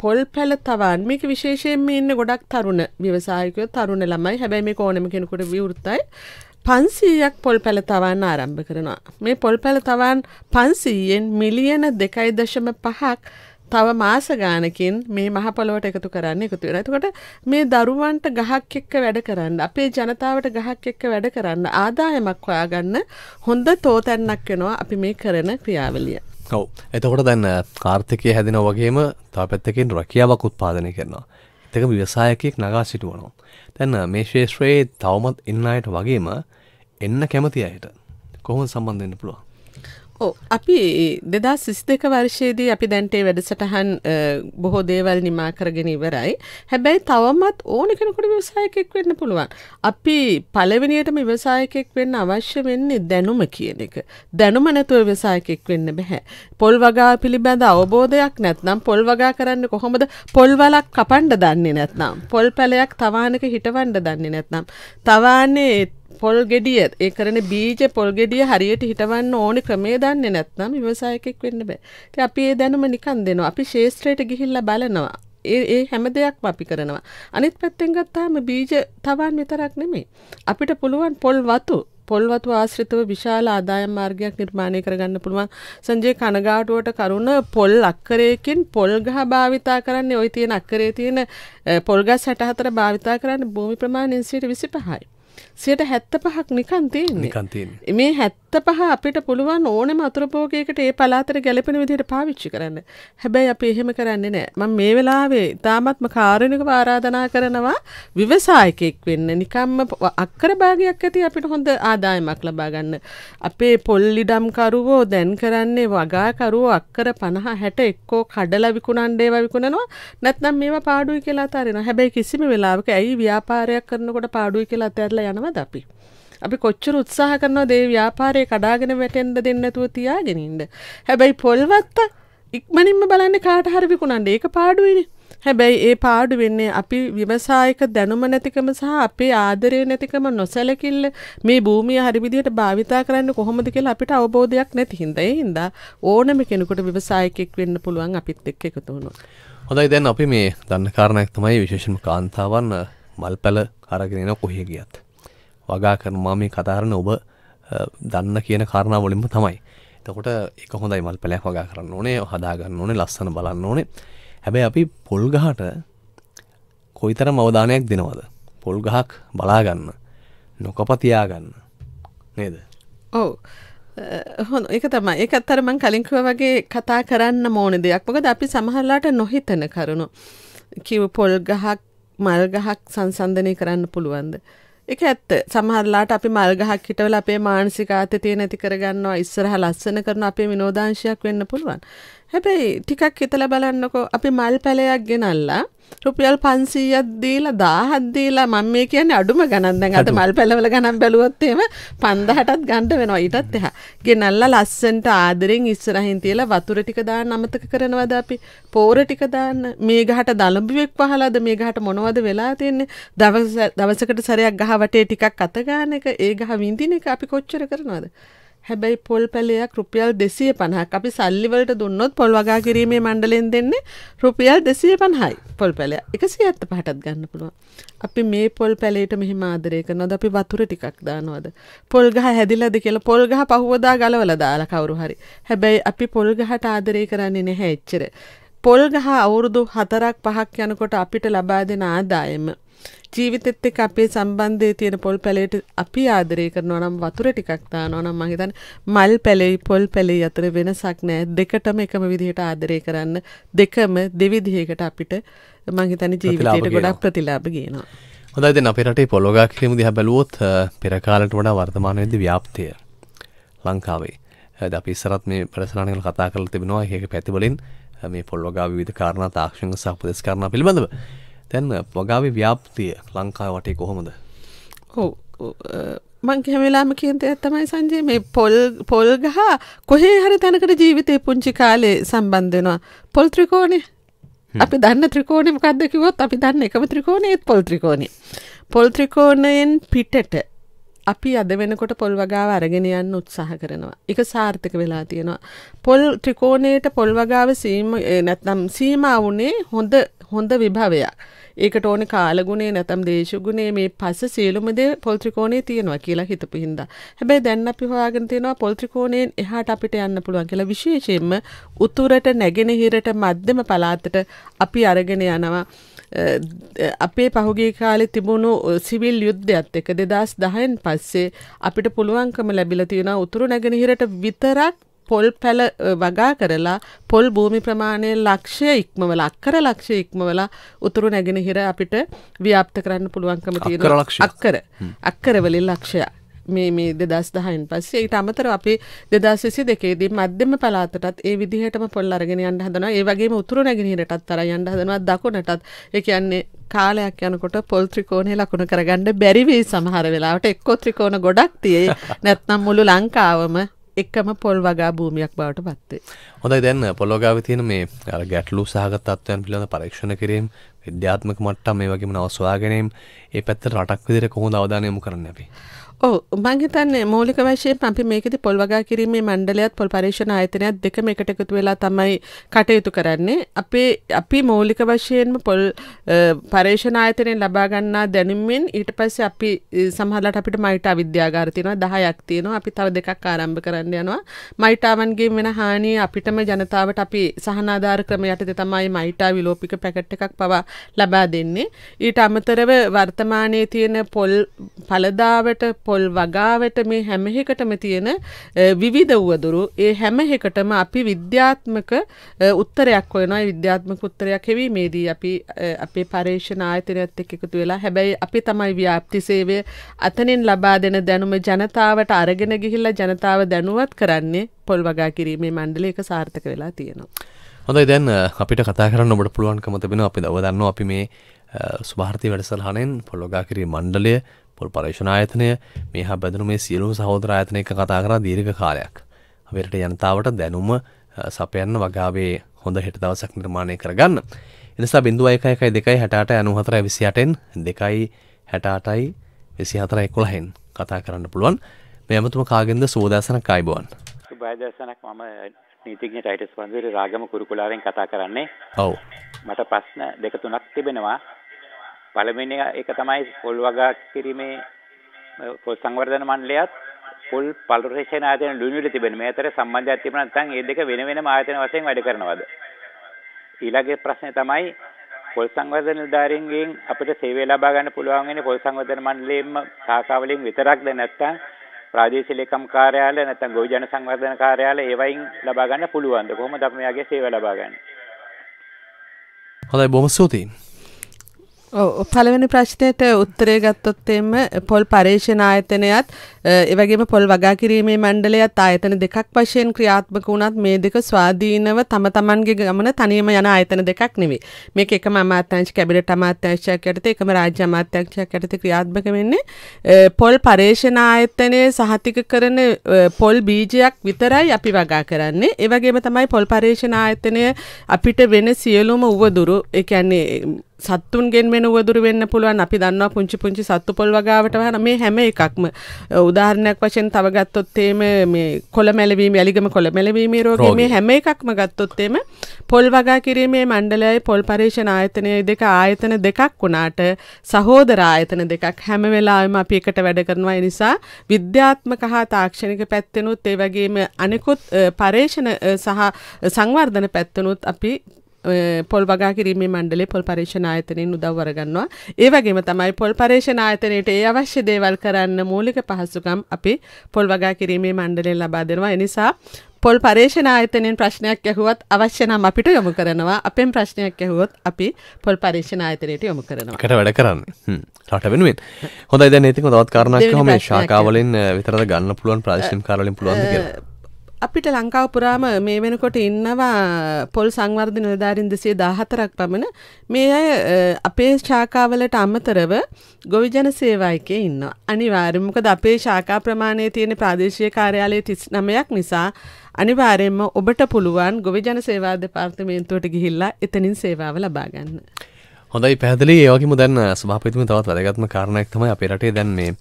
පොල් පැල තවන් මේක විශේෂයෙන්ම ඉන්න ගොඩක් තරුණ ව්‍යවසායකයෝ තරුණ ළමයි. හැබැයි මේක ඕනෙම කෙනෙකුට විවෘතයි. පන්සීයක් පොල් පැළ තවන්න ආරම්භ කරනවා. මේ පොල් පැළ තවන් පන්සීයෙන් මිලියන දෙකයි දශම පහක් තව මාස ගානකින් මේ මහපොළොවට එකතු කරන්න එකතු වෙනවා. එතකොට මේ දරුවන්ට ගහක් එක්ක වැඩ කරන්න, අපේ ජනතාවට ගහක් එක්ක වැඩ කරන්න ආදායමක් හොයාගන්න හොඳ තෝතැන්නක් වෙනවා අපි මේ කරන ක්‍රියාවලිය. ඔව්. එතකොට දැන් කාර්තිකය හැදෙනා වගේම තව පැත්තකින් රැකියාවක් උත්පාදනය කරනවා. එතක ව්‍යවසායකයෙක් නගා සිටුවනවා. තැන්න මේ ශේෂත්‍රයේ තවමත් එන්න අයට වගේම එන්න කැමති අයට කොහොම සම්බන්ධන්න පුළුවන්. අපි දෙදා සිස් දෙක වර්ෂයේදී අපි දැන්ටේ වැඩසටහන් බොහෝ දේවල් නිමා කරගෙන ඉවරයි. හැබැයි තවමත් ඕන කෙනෙකුට විවසායකෙක් වෙන්න පුළුවන්. අපි පළවෙනියටම විවසායකෙක් වෙන්න අවශ්‍ය වෙන්නේ දැනුම කියන එක. දැනුම නැතුව විවසායකෙක් වෙන්න බෑ. පොල් වගා පිළිබඳ අවබෝධයක් නැත්නම් පොල් වගා කරන්න කොහොමද? පොල් වලක් කපන්න දන්නේ නැත්නම්, පොල් පැලයක් තවානක හිටවන්න දන්නේ නැත්නම්, තවානේ පොල් ගෙඩිය ඒ කරන බීජ පොල් ගෙඩිය හරියට හිටවන්න ඕනි ක්‍රමේ දන්නේ නැත්නම් ව්‍යවසායකෙක් වෙන්න බෑ. ඉතින් අපි ඒ දැනුම නිකන් දෙනවා. අපි ශේෂ්ත්‍රයට ගිහිල්ලා බලනවා. ඒ ඒ හැම දෙයක්ම අපි කරනවා. අනිත් පැත්තෙන් ගත්තාම බීජ තවන් විතරක් නෙමෙයි. අපිට පුළුවන් පොල් වතු පොල් වතු ආශ්‍රිතව විශාල ආදායම් මාර්ගයක් නිර්මාණය කරගන්න පුළුවන්. සංජය කනගාටුවට කරුණ පොල් අක්කරයකින් පොල් ගහ භාවිතා කරන්නේ ওই තියෙන අක්කරේ තියෙන පොල් ගස් 64 භාවිතා කරන්නේ භූමි ප්‍රමාණයෙන් 125යි. සියට හැත්ත පහක් නිකන්තිය නිකන්තින් මේ හැත් අත්ත පහ අපිට පුළුවන් ඕනෙම අතුරපෝගයකට ඒ පලාතර ගැලපෙන විදිහට පාවිච්චි කරන්න. හැබැයි අපි එහෙම කරන්නේ නෑ. මම මේ වෙලාවේ තාමත්ම කාරුණිකව ආරාධනා කරනවා විවසායකෙක් වෙන්න. නිකම්ම අක්කර භාගයක් ඇති අපිට හොඳ ආදායමක් ලබා ගන්න. අපේ පොල්ලිඩම් කරුවෝ දැන් කරන්නේ වගා කරුවෝ අක්කර 50 60 එක්කෝ කඩලා විකුණන්න ඒවා විකුණනවා. නැත්නම් මේවා පාඩුයි කියලා අතාරිනවා. හැබැයි කිසිම වෙලාවක ඇයි ව්‍යාපාරයක් කරනකොට පාඩුයි කියලා අතහැරලා යනවද අපි? අපි කොච්චර උත්සාහ කරනවා දේ ව්‍යාපාරය කඩාගෙන වැටෙන්ට දෙන්නතුව තියාගෙනින්ට. හැබැයි පොල්වත්ත ඉක්මනින්ම බලන්න කාට හරි විකුණන්ට ඒක පාඩුවනි. හැබැයි ඒ පාඩු වෙන්නේ අපි විමසායක දැනුම නැතිකම සහ අපේ ආදරය නැතිකම නොසැලකිල්ල මේ භූමිය හරි විදිහට භාවිතා කරන්න කොහොමද කියලා අපිට අවබෝධයක් නැති හින්දා ඒ හින්දා ඕනම කෙනෙකුට විවසායකෙක් වෙන්න පුළුවන් අපිත් එක්ක එකතු වුණොත්. හොඳයි දැන් අපි මේ දන්න කාරණයක් තමයි විශේෂම කාන්තාවන් මල් පැල අරගෙනන කොහේ ගියත්. වගා කරනවා මේ කතාරන ඔබ දන්න කියන කාරණාවලින්ම තමයි. එතකොට එක හොඳයි මල් පැලයක් වගා කරන්න ඕනේ හදාගන්න ඕනේ ලස්සන බලන්න ඕනේ. හැබැයි අපි පොල් ගහට කොයිතරම් අවධානයක් දෙනවද? පොල් ගහක් බලා ගන්න. නොකපතියා ගන්න. නේද? ඔව්. හොන එක තමයි ඒක අත්තරමං කලින්කුව වගේ කතා කරන්න මෝන දෙයක් මොකද අපි සමහරලාට නොහිතන කරුණු කිව් පොල් ගහක් මල් ගහක් සංසන්ධනය කරන්න පුළුවන්ද එක ඇත්ත සමහරලාට අපි මල් ගහක් හිටවල අපේ මානසික ආතතිය නැති කරගන්නවා ඉස්සරහා ලස්සන කරන අපේ විනෝදාංශයක් වෙන්න පුළුවන්. හැබැයි ටිකක් හිතලා බලන්නකෝ අපි මල් පැලයක් ගෙනල්ලා රුපියල් 500ක් දීලා 1000ක් දීලා මම මේ කියන්නේ අඩුම ගණන් දැන් අද මල් පැලවල ගණන් බැලුවොත් එහෙම 5000ටත් ගන්න වෙනවා ඊටත් එහා. ගෙනල්ලා ලස්සන්ට ආදරෙන් ඉස්සරහින් තියලා වතුර ටික දාන්න අමතක කරනවද අපි? පෝර ටික දාන්න මේ ගහට දලඹුවෙක් වහලාද මේ ගහට මොනවද වෙලා තියෙන්නේ? දවසකට සැරයක් ගහ වටේ ටිකක් අත ගන්න එක ඒ ගහ විඳින එක අපි කොච්චර කරනවද? හැබැයි පොල් පැලයක් රුපියල් දෙසිය පණහක් අපි සල්ලිවලට දුන්නොත් පොල් වගා කිරීමේ මණ්ඩලෙන් දෙන්නේ රුපියල් දෙසිය පණහයි පොල් පැලය එකසි ඇත්ත පහටත් ගන්න පුළුවන්. අපි මේ පොල් පැලේට මෙහිම ආදරය කරනවද අපි වතුර ටිකක් දානවද. පොල් ගහ හැදිලද කියලා පොල් ගහ පහුවදා ගලවල දාලා කවුරු හරි. හැබැයි අපි පොල් ගහට ආදරය කරන්නේ නැහැ එච්චර. පොල් ගහ අවුරුදු හතරක් පහක් යනකොට අපිට ලබා දෙන ආදායම ජීවිතෙත් එක්ක අපේ සම්බන්ධයේ තියෙන පොල් පැලයට අපි ආදරය කරනවා නම් වතුර ටිකක් දානවා නම් මම හිතන්නේ මල් පැලෙයි පොල් පැලෙයි අතර වෙනසක් නැහැ දෙකටම එකම විදිහට ආදරය කරන්න දෙකම දෙවිධයකට අපිට මම හිතන්නේ ජීවිතේට ගොඩක් ප්‍රතිලාභ ගේනවා හොඳයි දැන් අපේ රටේ පොළොගා කිලිම දිහා බැලුවොත් පෙර කාලට වඩා වර්තමානයේදී ව්‍යාප්තිය ලංකාවේ දැන් අපි ඉස්සරත් මේ ප්‍රසරණ වල කතා කරලා තිබෙනවා එක එක පැතිවලින් මේ පොළොගා විවිධ කාරණා තාක්ෂණික සහ උපදෙස් කාරණා පිළිබඳව තැන්න වගාවේ ව්‍යාප්තිය ලංකා වටේ කොහොමද ඔව මං හැමලාම කියන්ත ඇත්තමයි සංජය මේ පොල් පොල් ගහ කොහේ හරි තැනකට ජීවිතය පුංචි කාලේ සම්බන්ධෙනවා පොල් ත්‍රිකෝණේ අපි දන්න ත්‍රිකෝණය මොකක්දකිවොත් අපි දන්න එකම ත්‍රිකෝණයත් පොල් ත්‍රිකෝණය පොල් ත්‍රිකෝණයෙන් පිටට අපි අද වෙනකොට පොල් වගාව අරගෙන යන්න උත්සාහ කරනවා එක සාර්ථක වෙලා තියෙනවා පොල් ත්‍රිකෝණයට පොල් වගාව සීම නැත්නම් සීමා වුණේ හොඳ හොඳ විභවයක්. ඒකට ඕනේ කාලගුණේ නැත්නම් දේශගුණේ මේ පස සියලුම දේ පොල් ත්‍රිකෝණේ තියෙනවා කියලා හිතපු හින්දා. හැබැයි දැන් අපි හොයාගෙන තියෙනවා පොල් ත්‍රිකෝණයෙන් එහාට අපිට යන්න පුළුවන් කියලා විශේෂයෙන්ම උතුරට නැගෙනහිරට මැදම පළාතට අපි අරගෙන යනවා. අපේ පහුගේ කාලෙ තිබුණු සිවිල් යුද්ධයත් එක දෙදස් දහයෙන් පස්සේ අපිට පුළුවන්කම ලැබිල තියෙන උතුරු නැගෙනහිරට විතරක් පොල් පැල වගා කරලා පොල් භූමි ප්‍රමාණය ලක්ෂය ඉක්මවල අක්කර ලක්ෂය ඉක්මවල උතුරු නැගෙනහිර අපිට ව්‍යාප්ත කරන්න පුළුවන්කම තියෙන අක්කර අක්කරවලින් ලක්ෂයක්. මේ මේ දෙදස් දහයින් පස්සේ ඊට අමතර අපි දෙදස් විසි දෙකේදී මධ්‍යම පලාතටත් ඒ විදිහටම පොල් අරගෙන යන්න හදනවා ඒ වගේම උතුරු නැගෙනහිරටත් තරයි යන්න හදනවා දකුණටත් ඒ කියන්නේ කාලයක් යනකොට පොල් ත්‍රිකෝණය ලකුණු කරගන්න බැරි වෙයි සමහර වෙලාවට එක්කෝ ත්‍රිකෝණ ගොඩක් තියෙයි නැත්නම් මුළු ලංකාවම එකම පොල් වගා භූමියක් බවට පත්වේ. හොඳයි දැන් පොල්වගාව තියෙන මේ අර ගැටලු සහගත තත්ත්වයන් පිළිබඳ පරීක්ෂණ කිරීම විද්‍යාත්මක මට්ටම් මේ වගේම නව සොයාගැනීම් ඒ පැත්තට රටක් විදිහට කොහොමද අවධානය යොමු කරන්නේ අපි? ඕ උමංහිතන්නේ මූලික වශයෙන් පම්පි මේකෙති පොල් වගා කිරීමේ මණ්ඩලයත් පොල් පර්ේෂණ ආයතනයක් දෙකම එකට එකතු වෙලා තමයි කටයුතු කරන්නේ. අපේ අපි මූලික වශයෙන්ම පොල් පර්ේෂණ ආයතනයෙන් ලබා ගන්නා දැනුමින් ඊට පස්සේ අපි සමහරලාට අපිට මයිටා විද්‍යාගාර තියෙනවා 10ක් තියෙනවා. අපි තව දෙකක් ආරම්භ කරන්න යනවා. මයිටාවන්ගෙන් වෙන හානිය අපිටම ජනතාවට අපි සහනාධාර ක්‍රම යටතේ තමයි මයිටා විලෝපික පැකට් එකක් පවා ලබා දෙන්නේ. ඊට අමතරව වර්තමානයේ තියෙන පොල් පළදාවට පොල් වගාවට මේ හැම එකටම තියෙන විවිධ වුවදුරු ඒ හැම එකටම අපි විද්‍යාත්මක උත්තරයක් හොයනවා විද්‍යාත්මක උත්තරයක් හෙවීමේදී අපි අපේ පර්යේෂණ ආයතනයත් එක්ක එකතු වෙලා හැබැයි අපි තමයි ව්‍යාප්ති සේවය අතනින් ලබා දෙන දැනුම ජනතාවට අරගෙන ගිහිල්ලා ජනතාව දැනුවත් කරන්නේ පොල් වගා කිරීමේ මණ්ඩලය එක සාර්ථක වෙලා තියෙනවා. හොඳයි දැන් අපිට කතා කරන්න ඔබට පුළුවන්කම තිබෙන අපි දවදන්න අපි මේ ස්භාර්ති වැඩසල්හනෙන් පොළොගාකිරී මණ්ඩලය පොල් පර්ේෂණ ආයතනය මේහා බැඳනු මේ සියලුම සහෝදර ආයතනය එක කතා කරා දීර්ඝ කාලයක්. අපිරට ජනතාවට දැනුම සපයන්න වගාවේ හොඳ හෙට දවසක් නිර්මාණය කරගන්න. එනිසා බිඳුව එක එකයි දෙකයි හැටාට අනුහතර විසියටෙන් දෙකයි හැටාටයි විසි හතර එකොළහෙන් කතා කරන්න පුළුවන් මේ ඇමතුම කාගෙන්ද සෝදසන කයිබුවන්. බාදසනක් මම නීතිඥ ටයිටස් වන්දුවේ රාගම කුරුකුලාවෙන් කතා කරන්නේ. ඔව්. මට ප්‍රශ්න දෙක තුනක් තිබෙනවා. පළවෙනි එක තමයි පොල් වගා කිරීමේ පොල් සංවර්ධන මණ්ඩලයත් පොල් පොලරේෂන් ආයතන ලුණුවිල තිබෙන මේ අතර සම්බන්ධයක් තිබුණා නැත්නම් ඒ දෙක වෙන වෙනම ආයතන වශයෙන් වැඩ කරනවද ඊළඟ ප්‍රශ්නේ තමයි පොල් සංවර්ධන නිලධාරීන්ගෙන් අපිට සේවය ලබා ගන්න පුළුවන් වෙන්නේ පොල් සංවර්ධන මණ්ඩලයෙන්ම සාකාවලින් විතරක්ද නැත්නම් ප්‍රාදේශීය ලේකම් කාර්යාලය නැත්නම් ගොවිජන සංවර්ධන කාර්යාලය ඒවයින් ලබා ගන්න පුළුවන්ද කොහොමද අපි මෙයාගේ සේවය ලබා ගන්නේ හොඳයි බොහොම ස්තුතියි පළවෙනි ප්‍රශ්නයට උත්තරය ගත්තොත් එම පොල් පර්යේෂණ ආයතනයත් ඒ වගේම පොල් වගා කිරීමේ මණ්ඩලයත් ආයතන දෙකක් වශයෙන් ක්‍රියාත්මක වුණත් මේ දෙක ස්වාධීනව තම තමන්ගේ ගමන තනියම යන ආයතන දෙකක් නෙවෙයි. මේක එකම අමාත්‍යාංශ කැබිනට් අමාත්‍යාංශයක් යටතේ එකම රාජ්‍ය අමාත්‍යාංශයක් යටතේ ක්‍රියාත්මක වෙන්නේ. පොල් පර්යේෂණ ආයතනයේ සහතික කරන පොල් බීජයක් විතරයි අපි වගා කරන්නේ. ඒ වගේම තමයි පොල් පර්යේෂණ ආයතනය අපිට වෙන සියලුම උවදුරු ඒ කියන්නේ සත්තුන්ගෙන් වෙන උවදුරු වෙන්න පුළුවන් අපි දන්නවා පුංචි පුංචි සත්තු පොල් වගාවට වහන මේ හැම එකක්ම උදාහරණයක් වශයෙන් තව ගත්තොත් එimhe මේ කොළ මැලවීම යලිගම කොළ මැලවීම රෝගේ මේ හැම එකක්ම ගත්තොත් එimhe පොල් වගා කිරීමේ මණ්ඩලයයි පොල් පරීක්ෂණ ආයතනය දෙක ආයතන දෙකක් වුණාට සහෝදර ආයතන දෙකක් හැම වෙලාවෙම අපි එකට වැඩ කරනවා ඒ නිසා විද්‍යාත්මක හා තාක්ෂණික පැත්තෙනුත් ඒ වගේම අනිකුත් පරීක්ෂණ සහ සංවර්ධන පැත්තෙනුත් අපි පොල් වගා කිරීමේ මණ්ඩලේ පොල් පරීක්ෂණ ආයතනයෙන් උදව් අරගන්නවා. ඒ වගේම තමයි පොල් පරීක්ෂණ ආයතනයේට ඒ අවශ්‍ය දේවල් කරන්න මූලික පහසුකම් අපි පොල් වගා කිරීමේ මණ්ඩලයෙන් ලබා දෙනවා. ඒ නිසා පොල් පරේෂණ ආයතනයෙන් ප්‍රශ්නයක් ඇහුවත් අවශ්‍ය නම් අපිට යොමු කරනවා අපෙන් ප්‍රශ්නයක් ඇහුවොත් අපි පොල් පරේෂණ ආයතනයට යොමු කරනවා කට වැඩ කරන්න රට වෙනුවෙන් හොඳයි දැන් ඉතින් තවත් කාරණාවක් කොහොම ශාකාවලින් විතරද ගන්න පුළුවන් ප්‍රාදේශීය කාර්යාලයෙන් පුළුවන්ද කියලා අපිට ලංකාව පුරාම මේ වෙනකොට ඉන්නවා පොල් සංවර්ධ නිලධාරින් දෙසේ දාහතරක් පමණ මේ අය අපේ ශාකාවලට අමතරව ගොවිජන සේවායකය ඉන්න. අනිවාර්යමකද අපේ ශාකා ප්‍රමාණය තියෙන ප්‍රාදේශය කාර්යාලයේ තිස් නමයක් නිසා අනිවාරයෙන්ම ඔබට පුළුවන් ගොවිජන සේවා දෙපාර්තමේන්තුවට ගිහිල්ලා එතනින් සේවාව ලබාගන්න. හොඳයි පැදලි ඒවගේම දැන්න සභාපතිම තවත් වැදගත්ම කාරණයක් තමයි අපේ රටේ දැන් මේ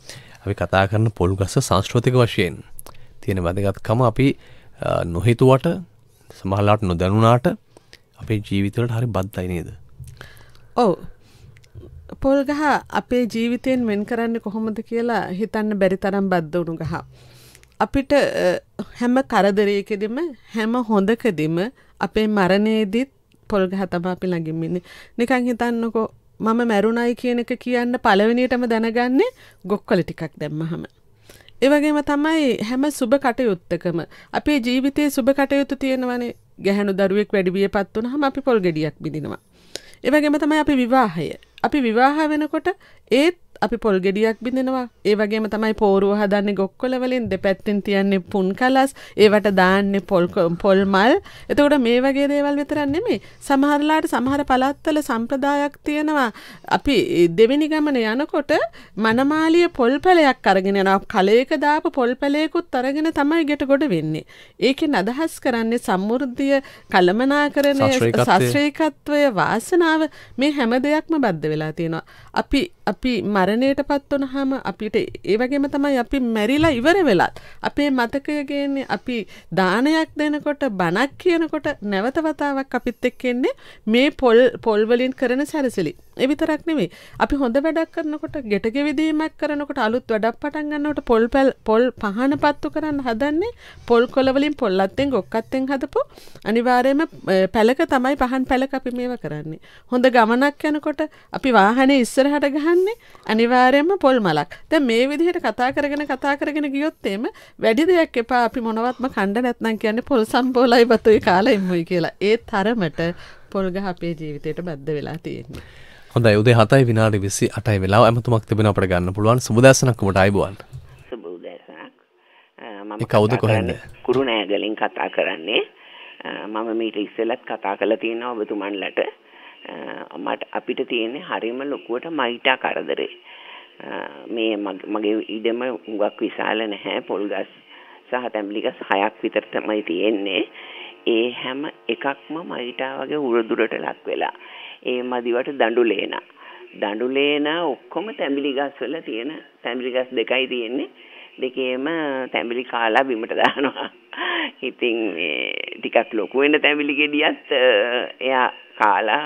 අපි කතා කරන පොල්ගස සංස්කෘතික වශයෙන්. තියෙන වැදගත්කම අපි නොහිතුවට සමහලාට නොදැනුනාට අපේ ජීවිතවලට හරි බද්ධයි නේද ඔව පොල් ගහ අපේ ජීවිතයෙන් වෙන් කරන්න කොහොමද කියලා හිතන්න බැරි තරම් බද්ධ වුණු ගහ අපිට හැම කරදරයකෙදම හැම හොඳකදම අපේ මරණයේදීත් පොල්ග හතම අපි ළඟින්මින්නේ නිකං හිතන්නකෝ මම මැරුණයි කියන එක කියන්න පළවෙනියටම දැනගන්නේ ගොක්කොල ටිකක් දැම්මහම ඒවගේම තමයි හැම සුභ කටයුත්තකම අපේ ජීවිතයේ සුභ කටයුතු තියෙනවනේ ගැහැණු දරුවෙක් වැඩි වියපත් වුනහම අපි පොල් ගෙඩියක් බිඳිනවා. ඒවගේම තමයි අපි විවාහය. අපි විවාහ වෙනකොට ඒත් අපි පොල් ගෙඩියක් බිඳෙනවා ඒ වගේම තමයි පෝරුව හදන්නේ ගොක්කොල වලින් දෙපැත්තෙන් තියන්නේ පුන් කලස් ඒවට දාන්නේ පොල් පොල් මල් එතකොට මේ වගේ දේවල් විතරක් නෙමෙයි සමහරලාට සමහර පළාත්වල සම්ප්‍රදායක් තියෙනවා අපි දෙවෙනි ගමන යනකොට මනමාලිය පොල් පැලයක් අරගෙන යනවා කලයක දාපු පොල් පැලයකුත් අරගෙන තමයි ගෙට ගොඩ වෙන්නේ ඒකෙන් අදහස් කරන්නේ සම්මුර්ධිය කළමනාකරණය ශාස්ත්‍රීයකත්වය වාසනාව මේ හැම දෙයක්ම බද්ධ වෙලා තියෙනවා අපි අපි මරණයට පත්වනහම අපිට ඒවගේම තමයි අපි මැරිලා ඉවර වෙලත් අපේ මතකයගන්නේ අපි දානයක් දෙනකොට බණක් කියනකොට නැවතවතාවක් අපිත් එක්කෙන්නේ මේ පොල් පොල්වලින් කරන සැරසිලි එවිතරක් නෙවේ අපි හොඳ වැඩක් කරනකොට ගෙටගෙවිදීමක් කරනකොට අලුත් වැඩක් පටන් ගන්නකොට පොල් පැල් පොල් පහන පත්තු කරන්න හදන්නේ පොල් කොළවලින් පොල් අත්තෙන් ගොක් අත්තෙන් හදපු අනිවාර්යයෙන්ම පැලක තමයි පහන් පැලක අපි මේවා කරන්නේ හොඳ ගමනක් යනකොට අපි වාහනේ ඉස්සරහට ගහන්නේ අනිවාර්යයෙන්ම පොල් මලක් දැන් මේ විදිහට කතා කරගෙන කතා කරගෙන ගියොත් එම වැඩි දෙයක් එපා අපි මොනවත්ම කණ්ඩ නැත්නම් කියන්නේ පොල් සම්බෝලයි බතුයි කාලා ඉම්මුයි කියලා ඒ තරමට පොල්ගහ අපේ ජීවිතයට බද්ධ වෙලා තියෙන්නේ හොඳයි උදේ 7යි විනාඩි 28යි වෙලාව ඇමතුමක් තිබෙනවා අපිට ගන්න පුළුවන් සුබදර්ශනක් ඔබට ආයිබුවන් සුබදර්ශනක් මම කවුද කොහෙන්ද කුරුණෑගලින් කතා කරන්නේ මම මීට ඉස්සෙල්ලත් කතා කරලා තියෙනවා ඔබතුමන්ලට මට අපිට තියෙන්නේ හරිම ලොකුවට මයිටා කරදරේ මේ මගේ ඉඩම හුඟක් විශාල නැහැ පොල් ගස් සහ තැඹිලි ගස් හයක් විතර තමයි තියෙන්නේ ඒ හැම එකක්ම මයිටා වගේ උරදුරට ලක් වෙලා ඒ මදිවට දඬුලේන. දඬුලේන ඔක්කොම තැඹිලි ගස් වල තියෙන තැඹිලි ගස් දෙකයි තියෙන්නේ. දෙකේම තැඹිලි කාලා බිමට දානවා. ඉතින් මේ ටිකක් ලොකු වෙන තැඹිලි ගෙඩියත් එයා කාලා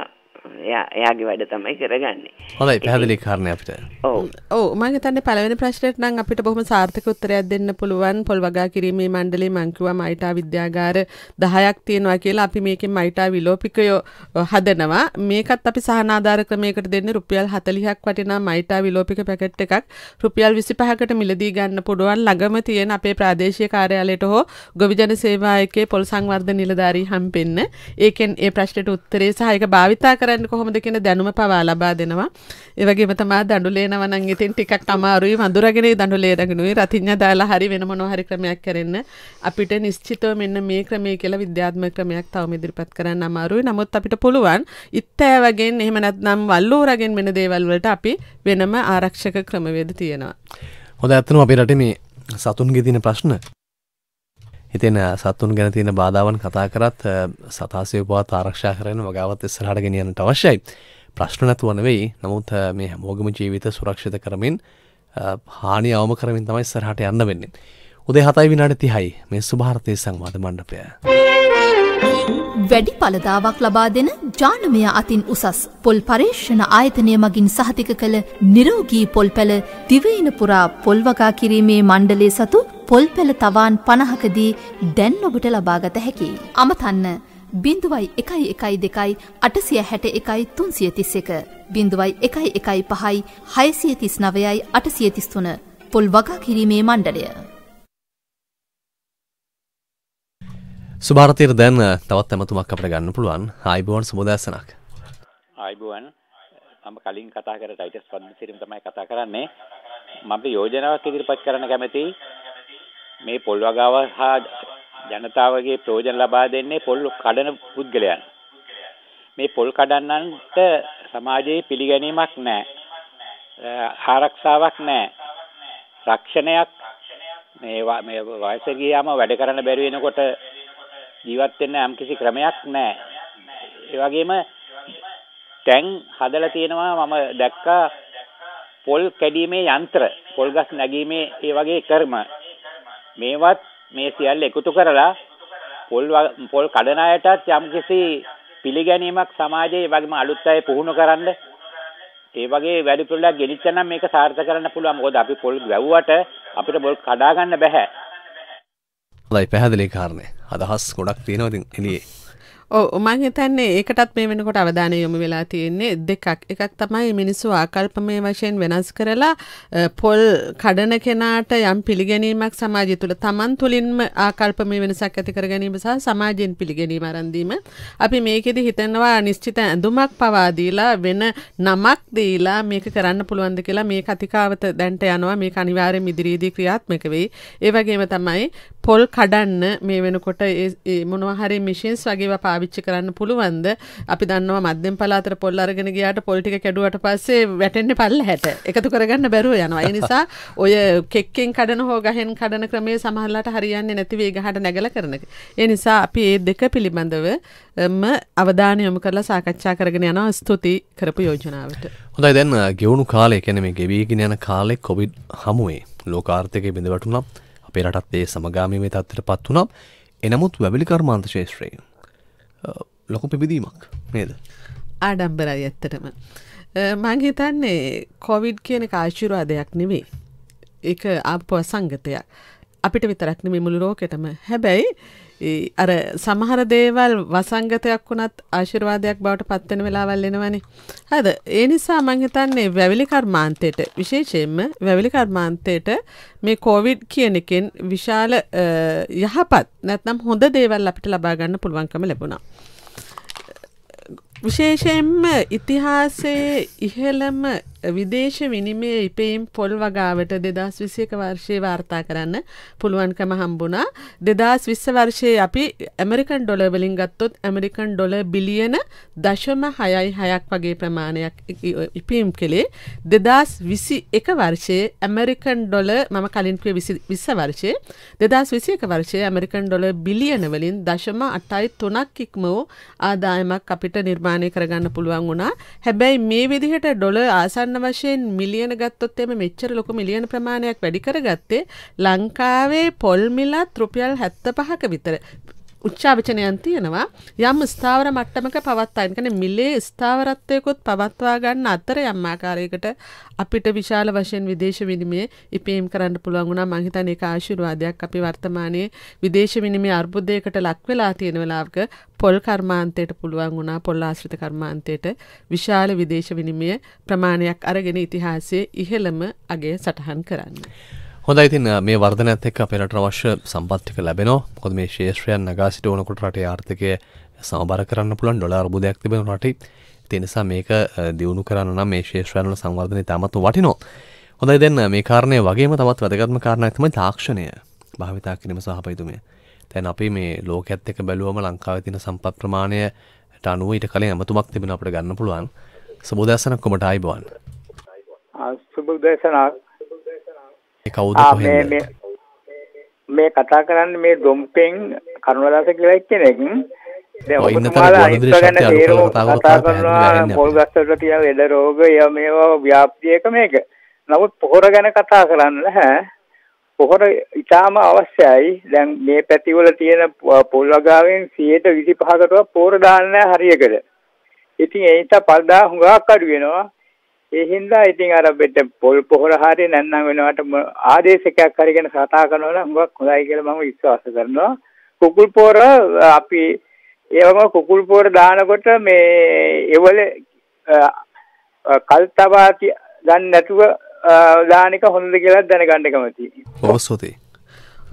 එයා එයාගේ වැඩ තමයි කරගන්නේ. හොඳයි පැහැදිලි කාරණේ අපිට. ඔව්. ඔව් මම හිතන්නේ පළවෙනි ප්‍රශ්නෙට නම් අපිට බොහොම සාර්ථක උත්තරයක් දෙන්න පුළුවන් පොල් වගා කිරීමේ මණ්ඩලේ මං කිව්වා මයිටා විද්‍යාගාර 10ක් තියෙනවා කියලා අපි මේකෙන් මයිටා විලෝපිකයෝ හදනවා. මේකත් අපි සහනාධාර ක්‍රමයකට දෙන්නේ රුපියල් 40ක් වටිනා මයිටා විලෝපික පැකට් එකක් රුපියල් 25කට මිලදී ගන්න පුළුවන් ළඟම තියෙන අපේ ප්‍රාදේශීය කාර්යාලයට හෝ ගොවිජන සේවා එකේ පොල් සංවර්ධන නිලධාරී හම්බෙන්න. ඒකෙන් ඒ ප්‍රශ්නෙට උත්තරේ සහ ඒක භාවිතා කර කරන්න කොහොමද කියන දැනුම පවා ලබා දෙනවා. ඒ වගේම තමයි දඬුලේ නවනම් ඉතින් ටිකක් අමාරුයි වඳුරගෙන දඬුලේ දඟනුයි රතිඤ්ඤා දාලා හරි වෙන මොනවා හරි ක්‍රමයක් කරන්න අපිට නිශ්චිතව මෙන්න මේ ක්‍රමයේ කියලා විද්‍යාත්මක ක්‍රමයක් තවම ඉදිරිපත් කරන්න අමාරුයි. නමුත් අපිට පුළුවන් ඉත්තෑ වගේ එහෙම නැත්නම් වල්ලෝරගෙන් වෙන දේවල් වලට අපි වෙනම ආරක්ෂක ක්‍රමවේද තියෙනවා. හොඳ ඇත්තනම අපේ රටේ මේ සතුන්ගේ තියෙන ප්‍රශ්න ඉතින් සත්තුන් ගැන තියෙන බාධාවන් කතා කරත් සතාසය පවාත් ආරක්ෂා කරන වගාවත් ඉස්සරහට ගෙනියන්නට අවශ්‍යයි. ප්‍රශ්න නැතුව නෙවෙයි. නමුත් මේ හැමෝගම ජීවිත සුරක්ෂිත කරමින් හානි අවම කරමින් තමයි ඉස්සරහට යන්න වෙන්නේ. උදේ හතයි විනාඩි 30යි මේ සුභාර්ථයේ සංවාද මණ්ඩපය. වැඩි පලදාවක් ලබා දෙන ජානමය අතින් උසස් පොල් පර්ේෂණ ආයතනය මගින් සහතික කළ නිරෝගී පොල් පැල දිවයින පුරා පොල්වගා කිරීමේ මණ්ඩලේ සතු පොල් පැල තවාන් පණහකදී දැන් ඔබට ලබාගත හැකි. අමතන්න බිඳුවයි එකයි එකයි දෙකයි අටසිය හැට එකයි තුන්සිය තිස් එක බිඳුවයි එකයි එකයි පහයි හයසිය තිස් නවයයි අටසිය තිස්තුන පොල් වගා කිරීමේ මණ්ඩලය. සුභාරතයට දැන් තවත් ඇමතුමක් අපට ගන්න පුළුවන් ආයිබුවන් සමුදස්සනක් ආයිබුවන් මම කලින් කතා කර ටයිටස් පද්මසිරිම තමයි කතා කරන්නේ මම යෝජනාවක් ඉදිරිපත් කරන්න කැමති මේ පොල් වගාව හා ජනතාවගේ ප්‍රයෝජන ලබා දෙන්නේ පොල් කඩන පුද්ගලයන් මේ පොල් කඩන්නන්ට සමාජයේ පිළිගැනීමක් නැහැ ආරක්ෂාවක් නැහැ රක්ෂණයක් මේ මේ වයස ගියාම වැඩ කරන්න බැරි වෙනකොට ජීවත් වෙන්න යම් කිසි ක්‍රමයක් නැහැ. ඒ වගේම ටැං හදලා තියෙනවා මම දැක්කා පොල් කැඩීමේ යන්ත්‍ර, පොල් ගස් නැගීමේ ඒ වගේ කර්ම. මේවත් මේ සියල්ල එකතු කරලා පොල් පොල් කඩන අයටත් යම්කිසි පිළිගැනීමක් සමාජයේ වගේම අලුත් අය පුහුණු කරන්න ඒ වගේ වැඩි පිළිලක් ගෙනිච්චනම් මේක සාර්ථක කරන්න පුළුවන්. මොකද අපි පොල් ගැව්වට අපිට පොල් කඩා ගන්න බෑ. හොඳයි පැහැදිලි කාරණය අදහස් ගොඩක් තියෙනවති එලියේ මං හිතන්නේ ඒකටත් මේ වෙනකොට අවධානය යොමු වෙලා තියෙන්නේ දෙකක් එකක් තමයි මිනිස්සු ආකල්පමය වශයෙන් වෙනස් කරලා පොල් කඩන කෙනාට යම් පිළිගැනීමක් සමාජය තුළ තමන් තුළින්ම ආකල්පමය වෙනසක් ඇති කර ගැනීම සහ සමාජයෙන් පිළිගැනීම අරන්දීම අපි මේකෙදි හිතනවා නිශ්චිත ඇඳුමක් පවාදීලා වෙන නමක් දීලා මේක කරන්න පුළුවන්ද කියලා මේ කතිකාවත දැන්ට යනවා මේ අනිවාර්යෙන් ඉදිරියේදී ක්‍රියාත්මක වෙයි ඒ වගේම තමයි පොල් කඩන්න මේ වෙනකොට මොනවහරි මිෂින්ස් වගේ පාවිච්චි කරන්න පුළුවන්ද අපි දන්නවා මධ්‍යම පලාතර පොල් අරගෙන ගියාට පොල් ටික කැඩුවට පස්සේ වැටෙන්නේ පල්ල හැට එකතු කරගන්න බැරුව යනවා ඒ නිසා ඔය කෙක්කෙන් කඩන හෝ ගහෙන් කඩන ක්‍රමේ සමහරලාට හරියන්නේ නැති වේ ගහට නැගල කරන ඒ නිසා අපි ඒ දෙක පිළිබඳව ම අවධානය යොමු කරලා සාකච්ඡා කරගෙන යනවා ස්තුති කරපු යෝජනාවට හොඳයි දැන් ගෙවුණු කාලය කැනෙ මේ ගෙවීගෙන යන කාලෙ කොබිඩ් හමුවේ ලෝකාර්ථක බිඳවටුනම් අපේ රටත් ඒ සමගාමීමේ තත්ත්වයට පත් වුණා. එනමුත් වැවිලි කර්මාන්ත ශේෂ්ත්‍රයේ ලොකු පිබිදීමක් නේද? ආඩම්බරයි ඇත්තටම. මං හිතන්නේ කොවිඩ් කියන කාශිරවාදයක් නෙවේ. ඒක ආපු අසංගතයක්. අපිට විතරක් නෙමෙයි මුළු ලෝකෙටම. හැබැයි අර සමහර දේවල් වසංගතයක් වුණත් ආශිර්වාදයක් බවට පත්වෙන වෙලාවල් එනවනේ. හරිද? ඒ නිසා මම හිතන්නේ වැවිලි කර්මාන්තයට විශේෂයෙන්ම වැවිලි කර්මාන්තයට මේ කොවිඩ් කියන එකෙන් විශාල යහපත් නැත්නම් හොඳ දේවල් අපිට ලබා ගන්න පුළුවන්කම ලැබුණා. විශේෂයෙන්ම ඉතිහාසයේ ඉහළම විදේශ විනිමය ඉපයම් පොල් වගාවට දෙදස් විසියක වර්ෂය වාර්තා කරන්න පුළුවන්කම හම්බුණා දෙදස් විස්ස වර්ෂයේ අපි ඇමරිකන් ඩොල වලින් ගත්තොත් ඇමරිකන් ඩොල බිලියන දශම හයයි හයක් වගේ ප්‍රමාණයක් ඉපීම් කළේ දෙදස් විසි එක වර්ෂයේ ඇමරිකන් ඩොල මම කලින්කේ විස්ස වර්ෂය දෙදස් විසියක වර්ෂය ඇමරිකන් ඩොල බිලියන වලින් දශම අටයි තුනක් ඉක්මෝ ආදායමක් අපිට නිර්මාණය කරගන්න පුළුවන් වුණා හැබැයි මේ විදිහට ඩොල ආසන්න සාමාන්‍ය වශයෙන් මිලියන ගත්තොත් එම මෙච්චර ලොකු මිලියන ප්‍රමාණයක් වැඩි කරගත්තේ ලංකාවේ පොල් මිලත් රුපියල් 75ක විතර උච්චාවිචනයන් තියෙනවා යම් ස්ථාවර මට්ටමක පවත්තායින් කන මිලේ ස්ථාවරත්වයකුත් පවත්වා ගන්න අතර යම් ආකාරයකට අපිට විශාල වශයෙන් විදේශ විනිමේ ඉපේම් කරන්න පුළුවන් වුණා මං හිතන්නේ ඒක ආශිර්වාදයක් අපි වර්තමානයේ විදේශ විනිමේ අර්බුදයකට ලක් වෙලා තියෙන වෙලාවක පොල් කර්මාන්තයට පුළුවන් වුණා පොල් ආශ්‍රිත කර්මාන්තයට විශාල විදේශ විනිමය ප්‍රමාණයක් අරගෙන ඉතිහාසයේ ඉහළම අගය සටහන් කරන්න. හොඳයි ඉතින් මේ වර්ධනයත් එක්ක අපේ රටට අවශ්‍ය සම්පත් ටික ලැබෙනවා. මොකද මේ ශේෂ්ත්‍රයන් නගා සිට ඕනකොට රටේ ආර්ථිකය සමබර කරන්න පුළුවන් ඩොලර් අර්බුදයක් තිබෙන රටේ. ඒ නිසා මේක දියුණු කරන්න නම් මේ ශේෂ්ත්‍රයන් වල සංවර්ධනය තාමත් වටිනවා. හොඳයි දැන් මේ කාරණය වගේම තවත් වැදගත්ම කාරණයක් තමයි තාක්ෂණය. භාවිතා කිරීම සහ පයිතුමය. දැන් අපි මේ ලෝකයේත් එක්ක බැලුවම ලංකාවේ තියෙන සම්පත් ප්‍රමාණයට අනුව ඊට කලින් අමතුමක් තිබෙන අපිට ගන්න පුළුවන්. සුබෝදසනක් කොමට ආයිබෝන්. සුබෝදසනක් කවුද කොහෙන්ද මේ කතා කරන්නේ මේ දොම්පෙන් කරුණාදාස කියලා එක්කෙනෙක් දැන් ඔබතුමාලා අනිත්ව ගැන තේරුම් කතා කරනවා පොල් ගස්වලට තියෙන ලෙඩ රෝග ය මේවා ව්‍යාප්තිය එක මේක නමුත් පොහොර ගැන කතා කරන්න නැහැ පොහොර ඉතාම අවශ්‍යයි දැන් මේ පැතිවල තියෙන පොල් වගාවෙන් 125කටවත් පොහොර දාන්නේ හරියකට ඉතින් ඒ නිසා පල්දා හුඟක් අඩු වෙනවා ඒ හින්දා ඉතින් අර බෙට පොල් පොහොර හරිය නැත්නම් වෙනවට ආදේශකයක් හරියගෙන කතා කරනවා නම් හුඟක් හොඳයි කියලා මම විශ්වාස කරනවා. කුකුල් පොහොර අපි ඒ වගේම කුකුල් පොහොර දානකොට මේ එවල කල්තබා ගන්න නැතුව දාන එක හොඳද කියලා දැනගන්න කැමතියි. ඔව් සෝතේ.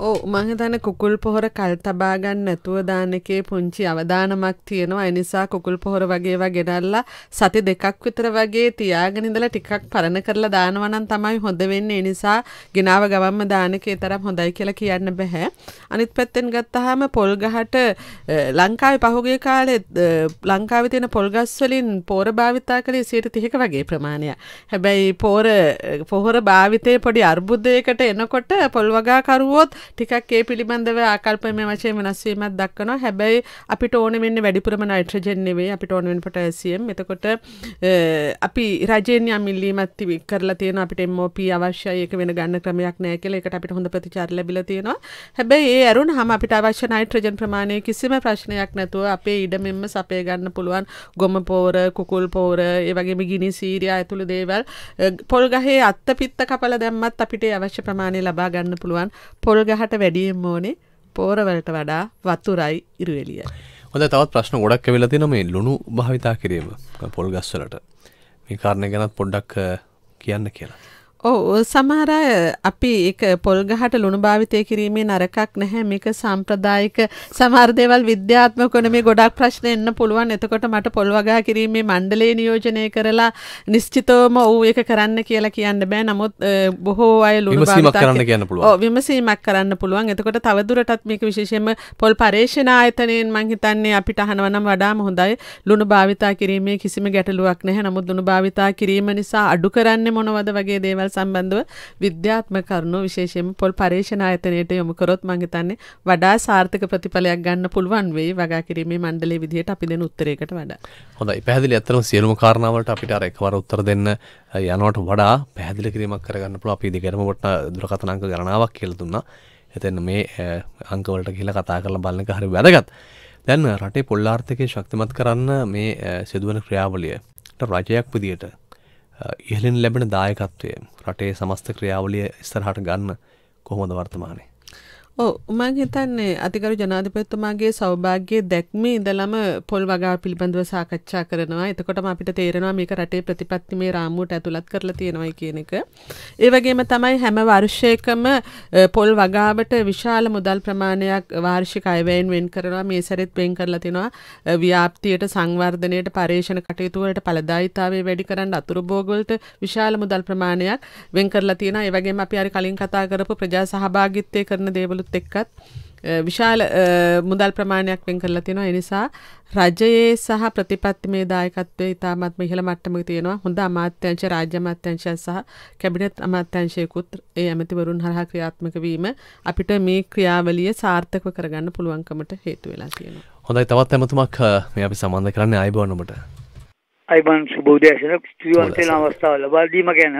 ඕ මහිතන කුකුල් පොහොර කල් තබාගන්න නැතුව දාන එකේ පුංචි අවදානමක් තියෙනවා ඒ නිසා කුකුල් පොහොර වගේවා ගෙනල්ලා සති දෙකක් විතර වගේ තියාගෙන ඉඳලා ටිකක් පරණ කරලා දානවා නම් තමයි හොඳ වෙන්නේ ඒ නිසා ගෙනාව ගවම්ම දාන එකේ තරම් හොඳයි කියලා කියන්න බෑ අනිත් පැත්තෙන් ගත්තාම පොල් ගහට ලංකාවේ පහුගිය කාලේ ලංකාවේ තියෙන පොල් ගස් වලින් පොර භාවිතා කළේ 30ක වගේ ප්‍රමාණයක් හැබැයි පොර පොහොර භාවිතයේ පොඩි අර්බුදයකට එනකොට පොල් වගාකරුවොත් ටිකක් ඒ පිළිබඳව ආකල්පමය වශයෙන් වෙනස්වීමක් දක්වනවා. හැබැයි අපිට ඕන වෙන්නේ වැඩිපුරම නයිට්‍රජන් නෙවෙයි අපිට ඕන වෙන්නේ පොටෑසියම්. එතකොට අපි රජයෙන් යම් ඉල්ලීමක් කරලා තියෙනවා අපිට MOP අවශ්‍යයි ඒක වෙන ගන්න ක්‍රමයක් නැහැ කියලා. ඒකට අපිට හොඳ ප්‍රතිචාර ලැබිලා තියෙනවා. හැබැයි ඒ ඇරුණාම අපිට අවශ්‍ය නයිට්‍රජන් ප්‍රමාණය කිසිම ප්‍රශ්නයක් නැතුව අපේ ඉඩමෙන්ම සපය ගන්න පුළුවන් ගොම පෝර, කුකුල් පෝර, ඒ වගේම ගිනි සීරියා ඇතුළු දේවල් පොල් ගහේ අත්ත පිත්ත කපලා දැම්මත් අපිට අවශ්‍ය ප්‍රමාණය ලබා ගන්න පුළුවන්. පොල් ගහ ඉස්සරහට වැඩියෙන් ඕනේ පෝරවලට වඩා වතුරයි ඉරුවෙලිය. හොඳ තවත් ප්‍රශ්න ගොඩක් ඇවිල්ලා තියෙනවා මේ ලුණු භාවිතා කිරීම පොල් ගස්වලට. මේ කාරණේ ගැනත් පොඩ්ඩක් කියන්න කියලා. ඔව් සමහර අය අපි ඒක පොල් ගහට ලුණු භාවිතය කිරීමේ නරකක් නැහැ මේක සාම්ප්‍රදායික සමහර දේවල් විද්‍යාත්මක වෙන මේ ගොඩක් ප්‍රශ්න එන්න පුළුවන් එතකොට මට පොල් වගා කිරීමේ මණ්ඩලය නියෝජනය කරලා නිශ්චිතවම ඔව් ඒක කරන්න කියලා කියන්න බෑ නමුත් බොහෝ අය ලුණු භාවිතය කරන්න කියන්න පුළුවන් ඔව් විමසීමක් කරන්න පුළුවන් එතකොට තවදුරටත් මේක විශේෂයෙන්ම පොල් පරේක්ෂණ ආයතනයෙන් මං හිතන්නේ අපිට අහනවා නම් වඩාම හොඳයි ලුණු භාවිතා කිරීමේ කිසිම ගැටලුවක් නැහැ නමුත් ලුණු භාවිතා කිරීම නිසා අඩු කරන්නේ මොනවද වගේ දේවල් දේවල් සම්බන්ධව විද්‍යාත්මක කරුණු විශේෂයෙන්ම පොල් පරීක්ෂණ ආයතනයට යොමු කරොත් මම හිතන්නේ වඩා සාර්ථක ප්‍රතිඵලයක් ගන්න පුළුවන් වෙයි වගා කිරීමේ මණ්ඩලයේ විදිහට අපි දෙන උත්තරයකට වඩා. හොඳයි පැහැදිලි අතරම සියලුම කාරණාවලට අපිට අර එකවර උත්තර දෙන්න යනවට වඩා පැහැදිලි කිරීමක් කරගන්න පුළුවන් අපි දිගටම කොට දුරකථන අංක ගණනාවක් කියලා දුන්නා. එතන මේ අංකවලට කියලා කතා කරලා බලන එක හරි වැදගත්. දැන් රටේ පොල් ආර්ථිකය ශක්තිමත් කරන්න මේ සිදුවන ක්‍රියාවලියට රජයක් විදියට ඉහලින් ලැබෙන දායකත්වය රටේ සමස්ත ක්‍රියාවලිය ඉස්සරහට ගන්න කොහොමද වර්තමානයේ මං හිතන්නේ අතිකරු ජනාධිපතිතුමාගේ සෞභාග්‍යයේ දැක්මේ ඉඳලම පොල් වගා පිළිබඳව සාකච්ඡා කරනවා. එතකොටම අපිට තේරෙනවා මේක රටේ ප්‍රතිපත්තිමේ රාමුවට ඇතුළත් කරලා තියෙනවයි කියන එක. ඒ වගේම තමයි හැම වර්ෂයකම පොල් වගාවට විශාල මුදල් ප්‍රමාණයක් වාර්ෂික අයවැයෙන් වෙන් කරනවා. මේ සැරෙත් වෙන් කරලා තිනවා. ව්‍යාප්තියට සංවර්ධනයට පරිශන කටයුතු වලට ඵලදායීතාවය වැඩි කරන්න අතුරුභෝග වලට විශාල මුදල් ප්‍රමාණයක් වෙන් කරලා තියෙනවා. ඒ වගේම අපි අර කලින් කතා කරපු ප්‍රජා සහභාගීත්වය කරන දේවලුත් දේශයත් එක්කත් විශාල මුදල් ප්‍රමාණයක් වෙන් කරලා තියෙනවා ඒ නිසා රජයේ සහ ප්‍රතිපත්තිමේ දායකත්වයේ ඉතාමත්ම ඉහළ මට්ටමක තියෙනවා හොඳ අමාත්‍යංශ රාජ්‍ය අමාත්‍යංශය සහ කැබිනට් අමාත්‍යංශයකුත් ඒ ඇමතිවරුන් හරහා ක්‍රියාත්මක වීම අපිට මේ ක්‍රියාවලිය සාර්ථකව කරගන්න පුළුවන්කමට හේතු වෙලා තියෙනවා හොඳයි තවත් ඇමතුමක් මේ අපි සම්බන්ධ කරන්න ආයිබෝනමට අයිබන් සුබෝදයශන ස්ත්‍රීවන්තේන අවස්ථාවල බල්දීම ගැන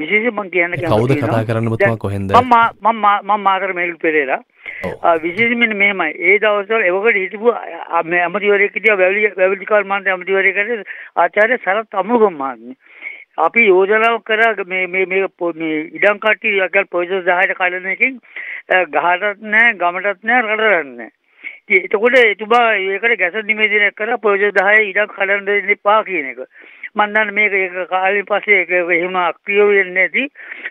විශේෂ මං කියන්න කවුද කතා කරන්න බතුමා කොහෙන්ද මම මම මාතර මේල් පෙරේරා විශේෂයෙන් මෙහෙමයි ඒ දවස්වල එවකට හිටපු ඇමතිවරයෙක් හිටියා වැවලි වැවලි කර්මාන්ත ඇමතිවරයෙක් ආචාර්ය සරත් අමුගම් මහත්මිය අපි යෝජනාව කරා මේ මේ මේ මේ ඉඩම් කට්ටිය යකල් ප්‍රොජෙක්ට් 10ට කලන එකකින් ගහටත් නැහැ ගමටත් නැහැ රටටත් නැහැ එතකොට එතුමා ඒකට ගැස නිමේදනයක් කරලා ප්‍රයෝජන 10 ඉඩක් කඩන්න දෙන්න එපා කියන එක. මම දන්නේ මේක ඒක කාලෙන් පස්සේ ඒක එහෙම අක්‍රිය වෙන්නේ නැති.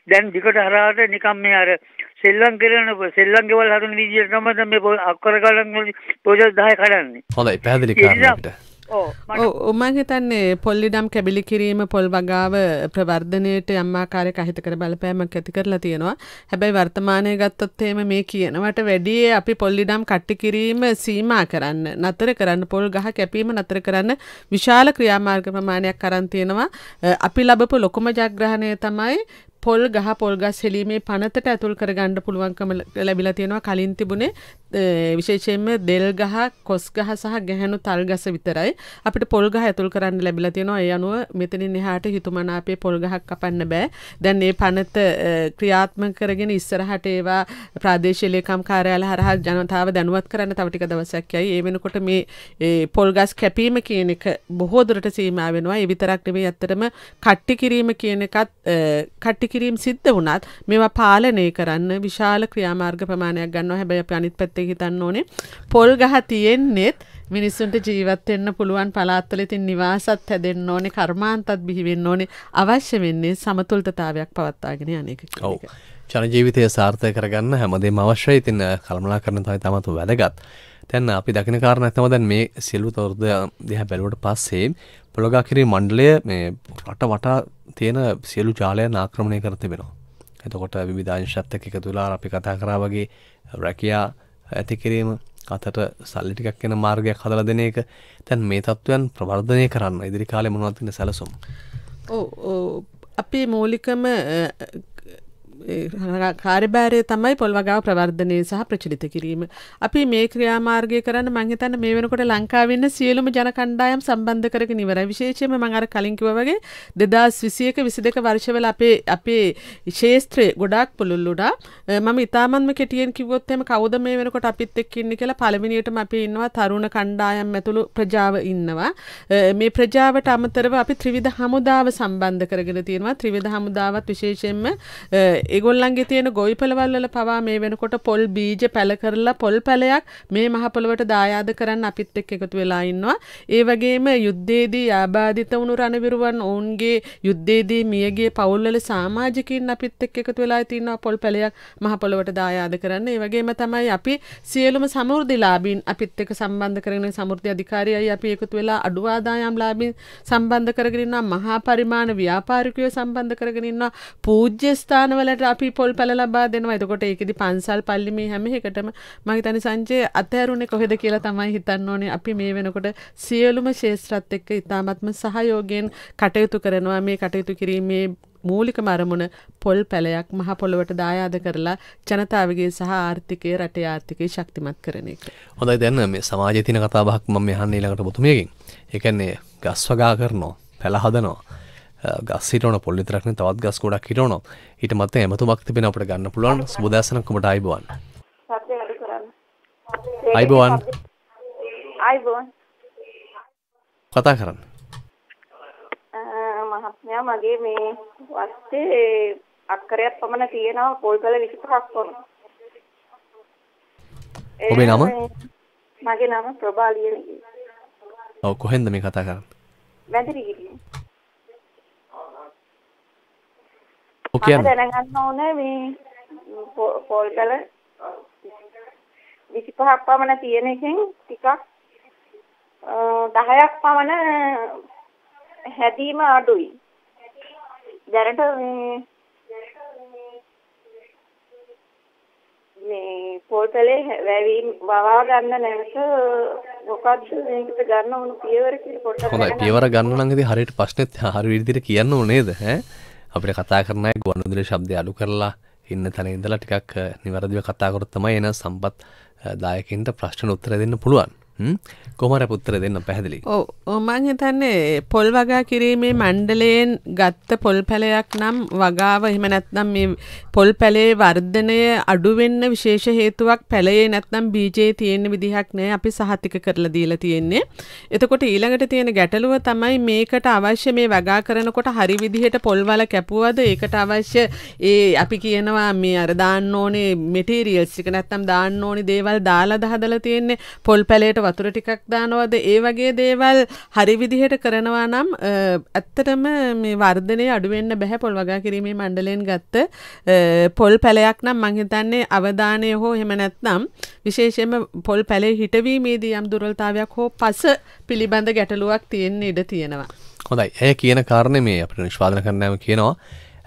දැන් දිගට හරහාට නිකම් මේ අර සෙල්ලම් කරන සෙල්ලම් ගෙවල් හදන විදියට තමයි මේ අක්කර ගලන් ප්‍රයෝජන 10 කඩන්නේ. හොඳයි පැහැදිලි කරන්න අපිට. උමන් හිතන්නේ පොල්ලිඩම් කැබිලි කිරීම පොල් වගාව ප්‍රවර්ධනයට යම්මාකාරයක අහිතකර බලපෑමක් ඇති කරලා තියෙනවා. හැබැයි වර්තමානය ගත්තොත් එහෙම මේ කියනවට වැඩිය අපි පොල්ලිඩම් කට්ටි කිරීම සීමා කරන්න, නතර කරන්න, පොල් ගහ කැපීම නතර කරන්න විශාල ක්‍රියාමාර්ග ප්‍රමාණයක් අරන් තියෙනවා. අපි ලැබපු ලොකුම ජාග්‍රහණය තමයි පොල් ගහ පොල්ගස් හෙලීමේ පනතට ඇතුල් කරගන්න පුළුවන්කම ලැබිලා තියෙනවා කලින් තිබුණේ විශේෂයෙන්ම දෙල් ගහ කොස් ගහ සහ ගැහැණු තල් ගස විතරයි අපිට පොල් ගහ ඇතුල් කරන්න ලැබිලා තියෙනවා ඒ අනුව මෙතනින් එහාට හිතුමනාපේ පොල් ගහක් කපන්න බෑ දැන් මේ පනත ක්‍රියාත්මක කරගෙන ඉස්සරහට ඒවා ප්‍රාදේශීය ලේකම් කාර්යාල හරහා ජනතාව දැනුවත් කරන්න තව ටික දවසක් යයි ඒ වෙනකොට මේ පොල් ගස් කැපීම කියන එක බොහෝ දුරට සීමා වෙනවා ඒ විතරක් නෙවෙයි ඇත්තටම කට්ටි කිරීම කියන එකත් කට්ටි කිරීම සිද්ධ වුණත් මේවා පාලනය කරන්න විශාල ක්‍රියාමාර්ග ප්‍රමාණයක් ගන්නවා හැබැයි අපි අනිත් පැත්ත අනිත් එක හිතන්න ඕනේ පොල් ගහ තියෙන්නෙත් මිනිස්සුන්ට ජීවත් වෙන්න පුළුවන් පළාත්වල ඉතින් නිවාසත් හැදෙන්න ඕනේ කර්මාන්තත් බිහි වෙන්න ඕනේ අවශ්‍ය වෙන්නේ සමතුලිතතාවයක් පවත්වාගෙන යන එක. ඔව්. ජනජීවිතය සාර්ථක කරගන්න හැමදේම අවශ්‍යයි. ඉතින් කළමනාකරණ තමයි තමතු වැදගත්. දැන් අපි දකින කාරණා තමයි දැන් මේ සියලු තොරතුරු දිහා බැලුවට පස්සේ පොළොගාකිරි මණ්ඩලය මේ රට වටා තියෙන සියලු ජාලයන් ආක්‍රමණය කර තිබෙනවා. එතකොට විවිධාංශත් එක්ක එකතුලා අපි කතා කරා වගේ රැකියා ඇති කිරීම අතට සල්ලි ටිකක් එන මාර්ගයක් හදලා දෙන එක දැන් මේ තත්ත්වයන් ප්‍රවර්ධනය කරන්න ඉදිරි කාලේ මොනවද තියෙන සැලසුම් ඔව් අපේ මූලිකම කාර්බෑරය තමයි පොල් වගාව ප්‍රවර්ධනය සහ ප්‍රචලිත කිරීම. අපි මේ ක්‍රියාමාර්ගය කරන්න මංහිතන්න මේ වෙනකොට ලංකාවන්න සියලුම ජන කණ්ඩායම් සම්බන්ධ කරක නිවර විශේෂම මඟර කලින්කිව වගේ දෙදස් විසියක විසි දෙක වර්ෂවල අපේ අපේ ශේෂත්‍රය ගොඩක් පුළුල්ලුඩා මම ඉතාමන්ම කෙටියෙන් කිවොත්තම කවද මේ වෙනකොට අපිත් එක්කන්න කියලා පළමිනියටම අපි ඉන්නවා තරුණ කණ්ඩායම් ඇතුළු ප්‍රජාව ඉන්නවා. මේ ප්‍රජාවට අමතරව අපි ත්‍රිවිධ හමුදාව සම්බන්ධ කරගෙන තියෙනවා ත්‍රිවිධ හමුදාවත් විශේෂයෙන්ම ඒගොල්ලන්ගේ තියෙන ගොවි පළවල්වල පවා මේ වෙනකොට පොල් බීජ පැල කරලා පොල් පැලයක් මේ මහ පොළවට දායාද කරන්න අපිත් එක්ක එකතු වෙලා ඉන්නවා. ඒ වගේම යුද්ධයේදී ආබාධිත වුණු රණවිරුවන් ඔවුන්ගේ යුද්ධයේදී මියගේ පවුල්වල සමාජිකින් අපිත් එක්ක එකතු වෙලා තිනවා පොල් පැලයක් මහ පොළවට දායාද කරන්න. ඒ වගේම තමයි අපි සියලුම සමෘද්ධිලාභීන් අපිත් එක්ක සම්බන්ධ කරගෙන සමෘද්ධි අධිකාරියයි අපි එකතු වෙලා අඩු ආදායම් ලාභීන් සම්බන්ධ කරගෙන ඉන්නවා මහා පරිමාණ ව්‍යාපාරිකයෝ සම්බන්ධ කරගෙන ඉන්නවා පූජ්‍ය ස්ථානවලට අපි පොල් පැල ලබා දෙනවා එතකොට ඒකෙදි පන්සල් පල්ලි මේ හැම එකටම මම හිතන්නේ සංජය අතහැරුණේ කොහෙද කියලා තමයි හිතන්න ඕනේ අපි මේ වෙනකොට සියලුම ශේෂ්ත්‍රත් එක්ක ඉතාමත්ම සහයෝගයෙන් කටයුතු කරනවා මේ කටයුතු කිරීමේ මූලිකම අරමුණ පොල් පැලයක් මහ පොළොවට දායාද කරලා ජනතාවගේ සහ ආර්ථිකය රටේ ආර්ථිකය ශක්තිමත් කරන එක. හොඳයි දැන් මේ සමාජයේ තියෙන කතාබහක් මම අහන්නේ ඊළඟට බොතුමියගෙන්. ඒ කියන්නේ ගස් වගා කරනවා, පැල හදනවා. ගස් හිරන පොල්ලි තරක්න තවත් ගස් ගොඩක් හිරනො හිට මත ඇමතුමක් තිබෙන අපට ගන්න පුළුවන් සුබදසනක්කමට අයිබවන් අයිබවන් කතා කරන්න මහත්මයා මගේ මේ වත්තේ අක්කරයක් පමණ තියෙනවා පොල් කල විසි පහක් වන ඔබේ නම මගේ නම ප්‍රබාලිය ඔව් කොහෙන්ද මේ කතා කරන්නේ වැදිරිගිරිය මම දැනගන්න ඕනේ මේ පොල්කල 25ක් පමණ තියෙන එකෙන් ටිකක් 10ක් පමණ හැදීම අඩුයි. දැනට මේ මේ පොල්තලේ වැවීම් වවා ගන්න නැවත මොකද්ද මේකට ගන්න උණු පියවර කියලා පොඩ්ඩක් හොඳයි පියවර ගන්න නම් ඉතින් හරියට ප්‍රශ්නෙත් හරි විදිහට කියන්න ඕනේ නේද ඈ අපිට කතා කරනය ගුවන්ුදුර ශබ්දය අඩු කරලා ඉන්න තැන ඉඳලා ටිකක් නිවැරදිව කතාකොරත්තම එන සම්බත් දායකින්ට ප්‍රශ්න උත්තර දෙන්න පුළුවන් කොමර පුත්තර දෙන්න පැහැදිලි මං හිතන්නේ පොල් වගා කිරීමේ මණ්ඩලයෙන් ගත්ත පොල් පැලයක් නම් වගාව එහෙම නැත්නම් මේ පොල් පැලේ වර්ධනය අඩුවෙන්න විශේෂ හේතුවක් පැලේ නැත්නම් බීජයේ තියෙන විදිහක් නෑ අපි සහතික කරලා දීලා තියෙන්නේ එතකොට ඊළඟට තියෙන ගැටලුව තමයි මේකට අවශ්‍ය මේ වගා කරනකොට හරි විදිහට පොල්වල කැපුවද ඒකට අවශ්‍ය ඒ අපි කියනවා මේ අර දාන්න ඕනේ මෙටීරියල්ස් එක නැත්නම් දාන්න ඕනේ දේවල් දාලා හදලා තියෙන්නේ පොල් පැලේට වතුර ටිකක් දානවද ඒ වගේ දේවල් හරි විදිහට කරනවා නම් ඇත්තටම මේ වර්ධනය අඩුවෙන්න්න බැහැ පොල් වගා කිරීමේ මණ්ඩලෙන් ගත්ත පොල් පැලයක් නම් මංහිතන්නේ අවධානය හෝ හෙමනැත්නම් විශේෂම පොල් පැලේ හිටවීමේදී යම් දුරල්තාවයක් හෝ පස පිළිබඳ ගැටලුවක් තියෙන්නේ ඉඩ තියෙනවා. හොඳයි ඇය කියන කාරණය මේ අපට නිශ්වාදන කරනෑම කියනවා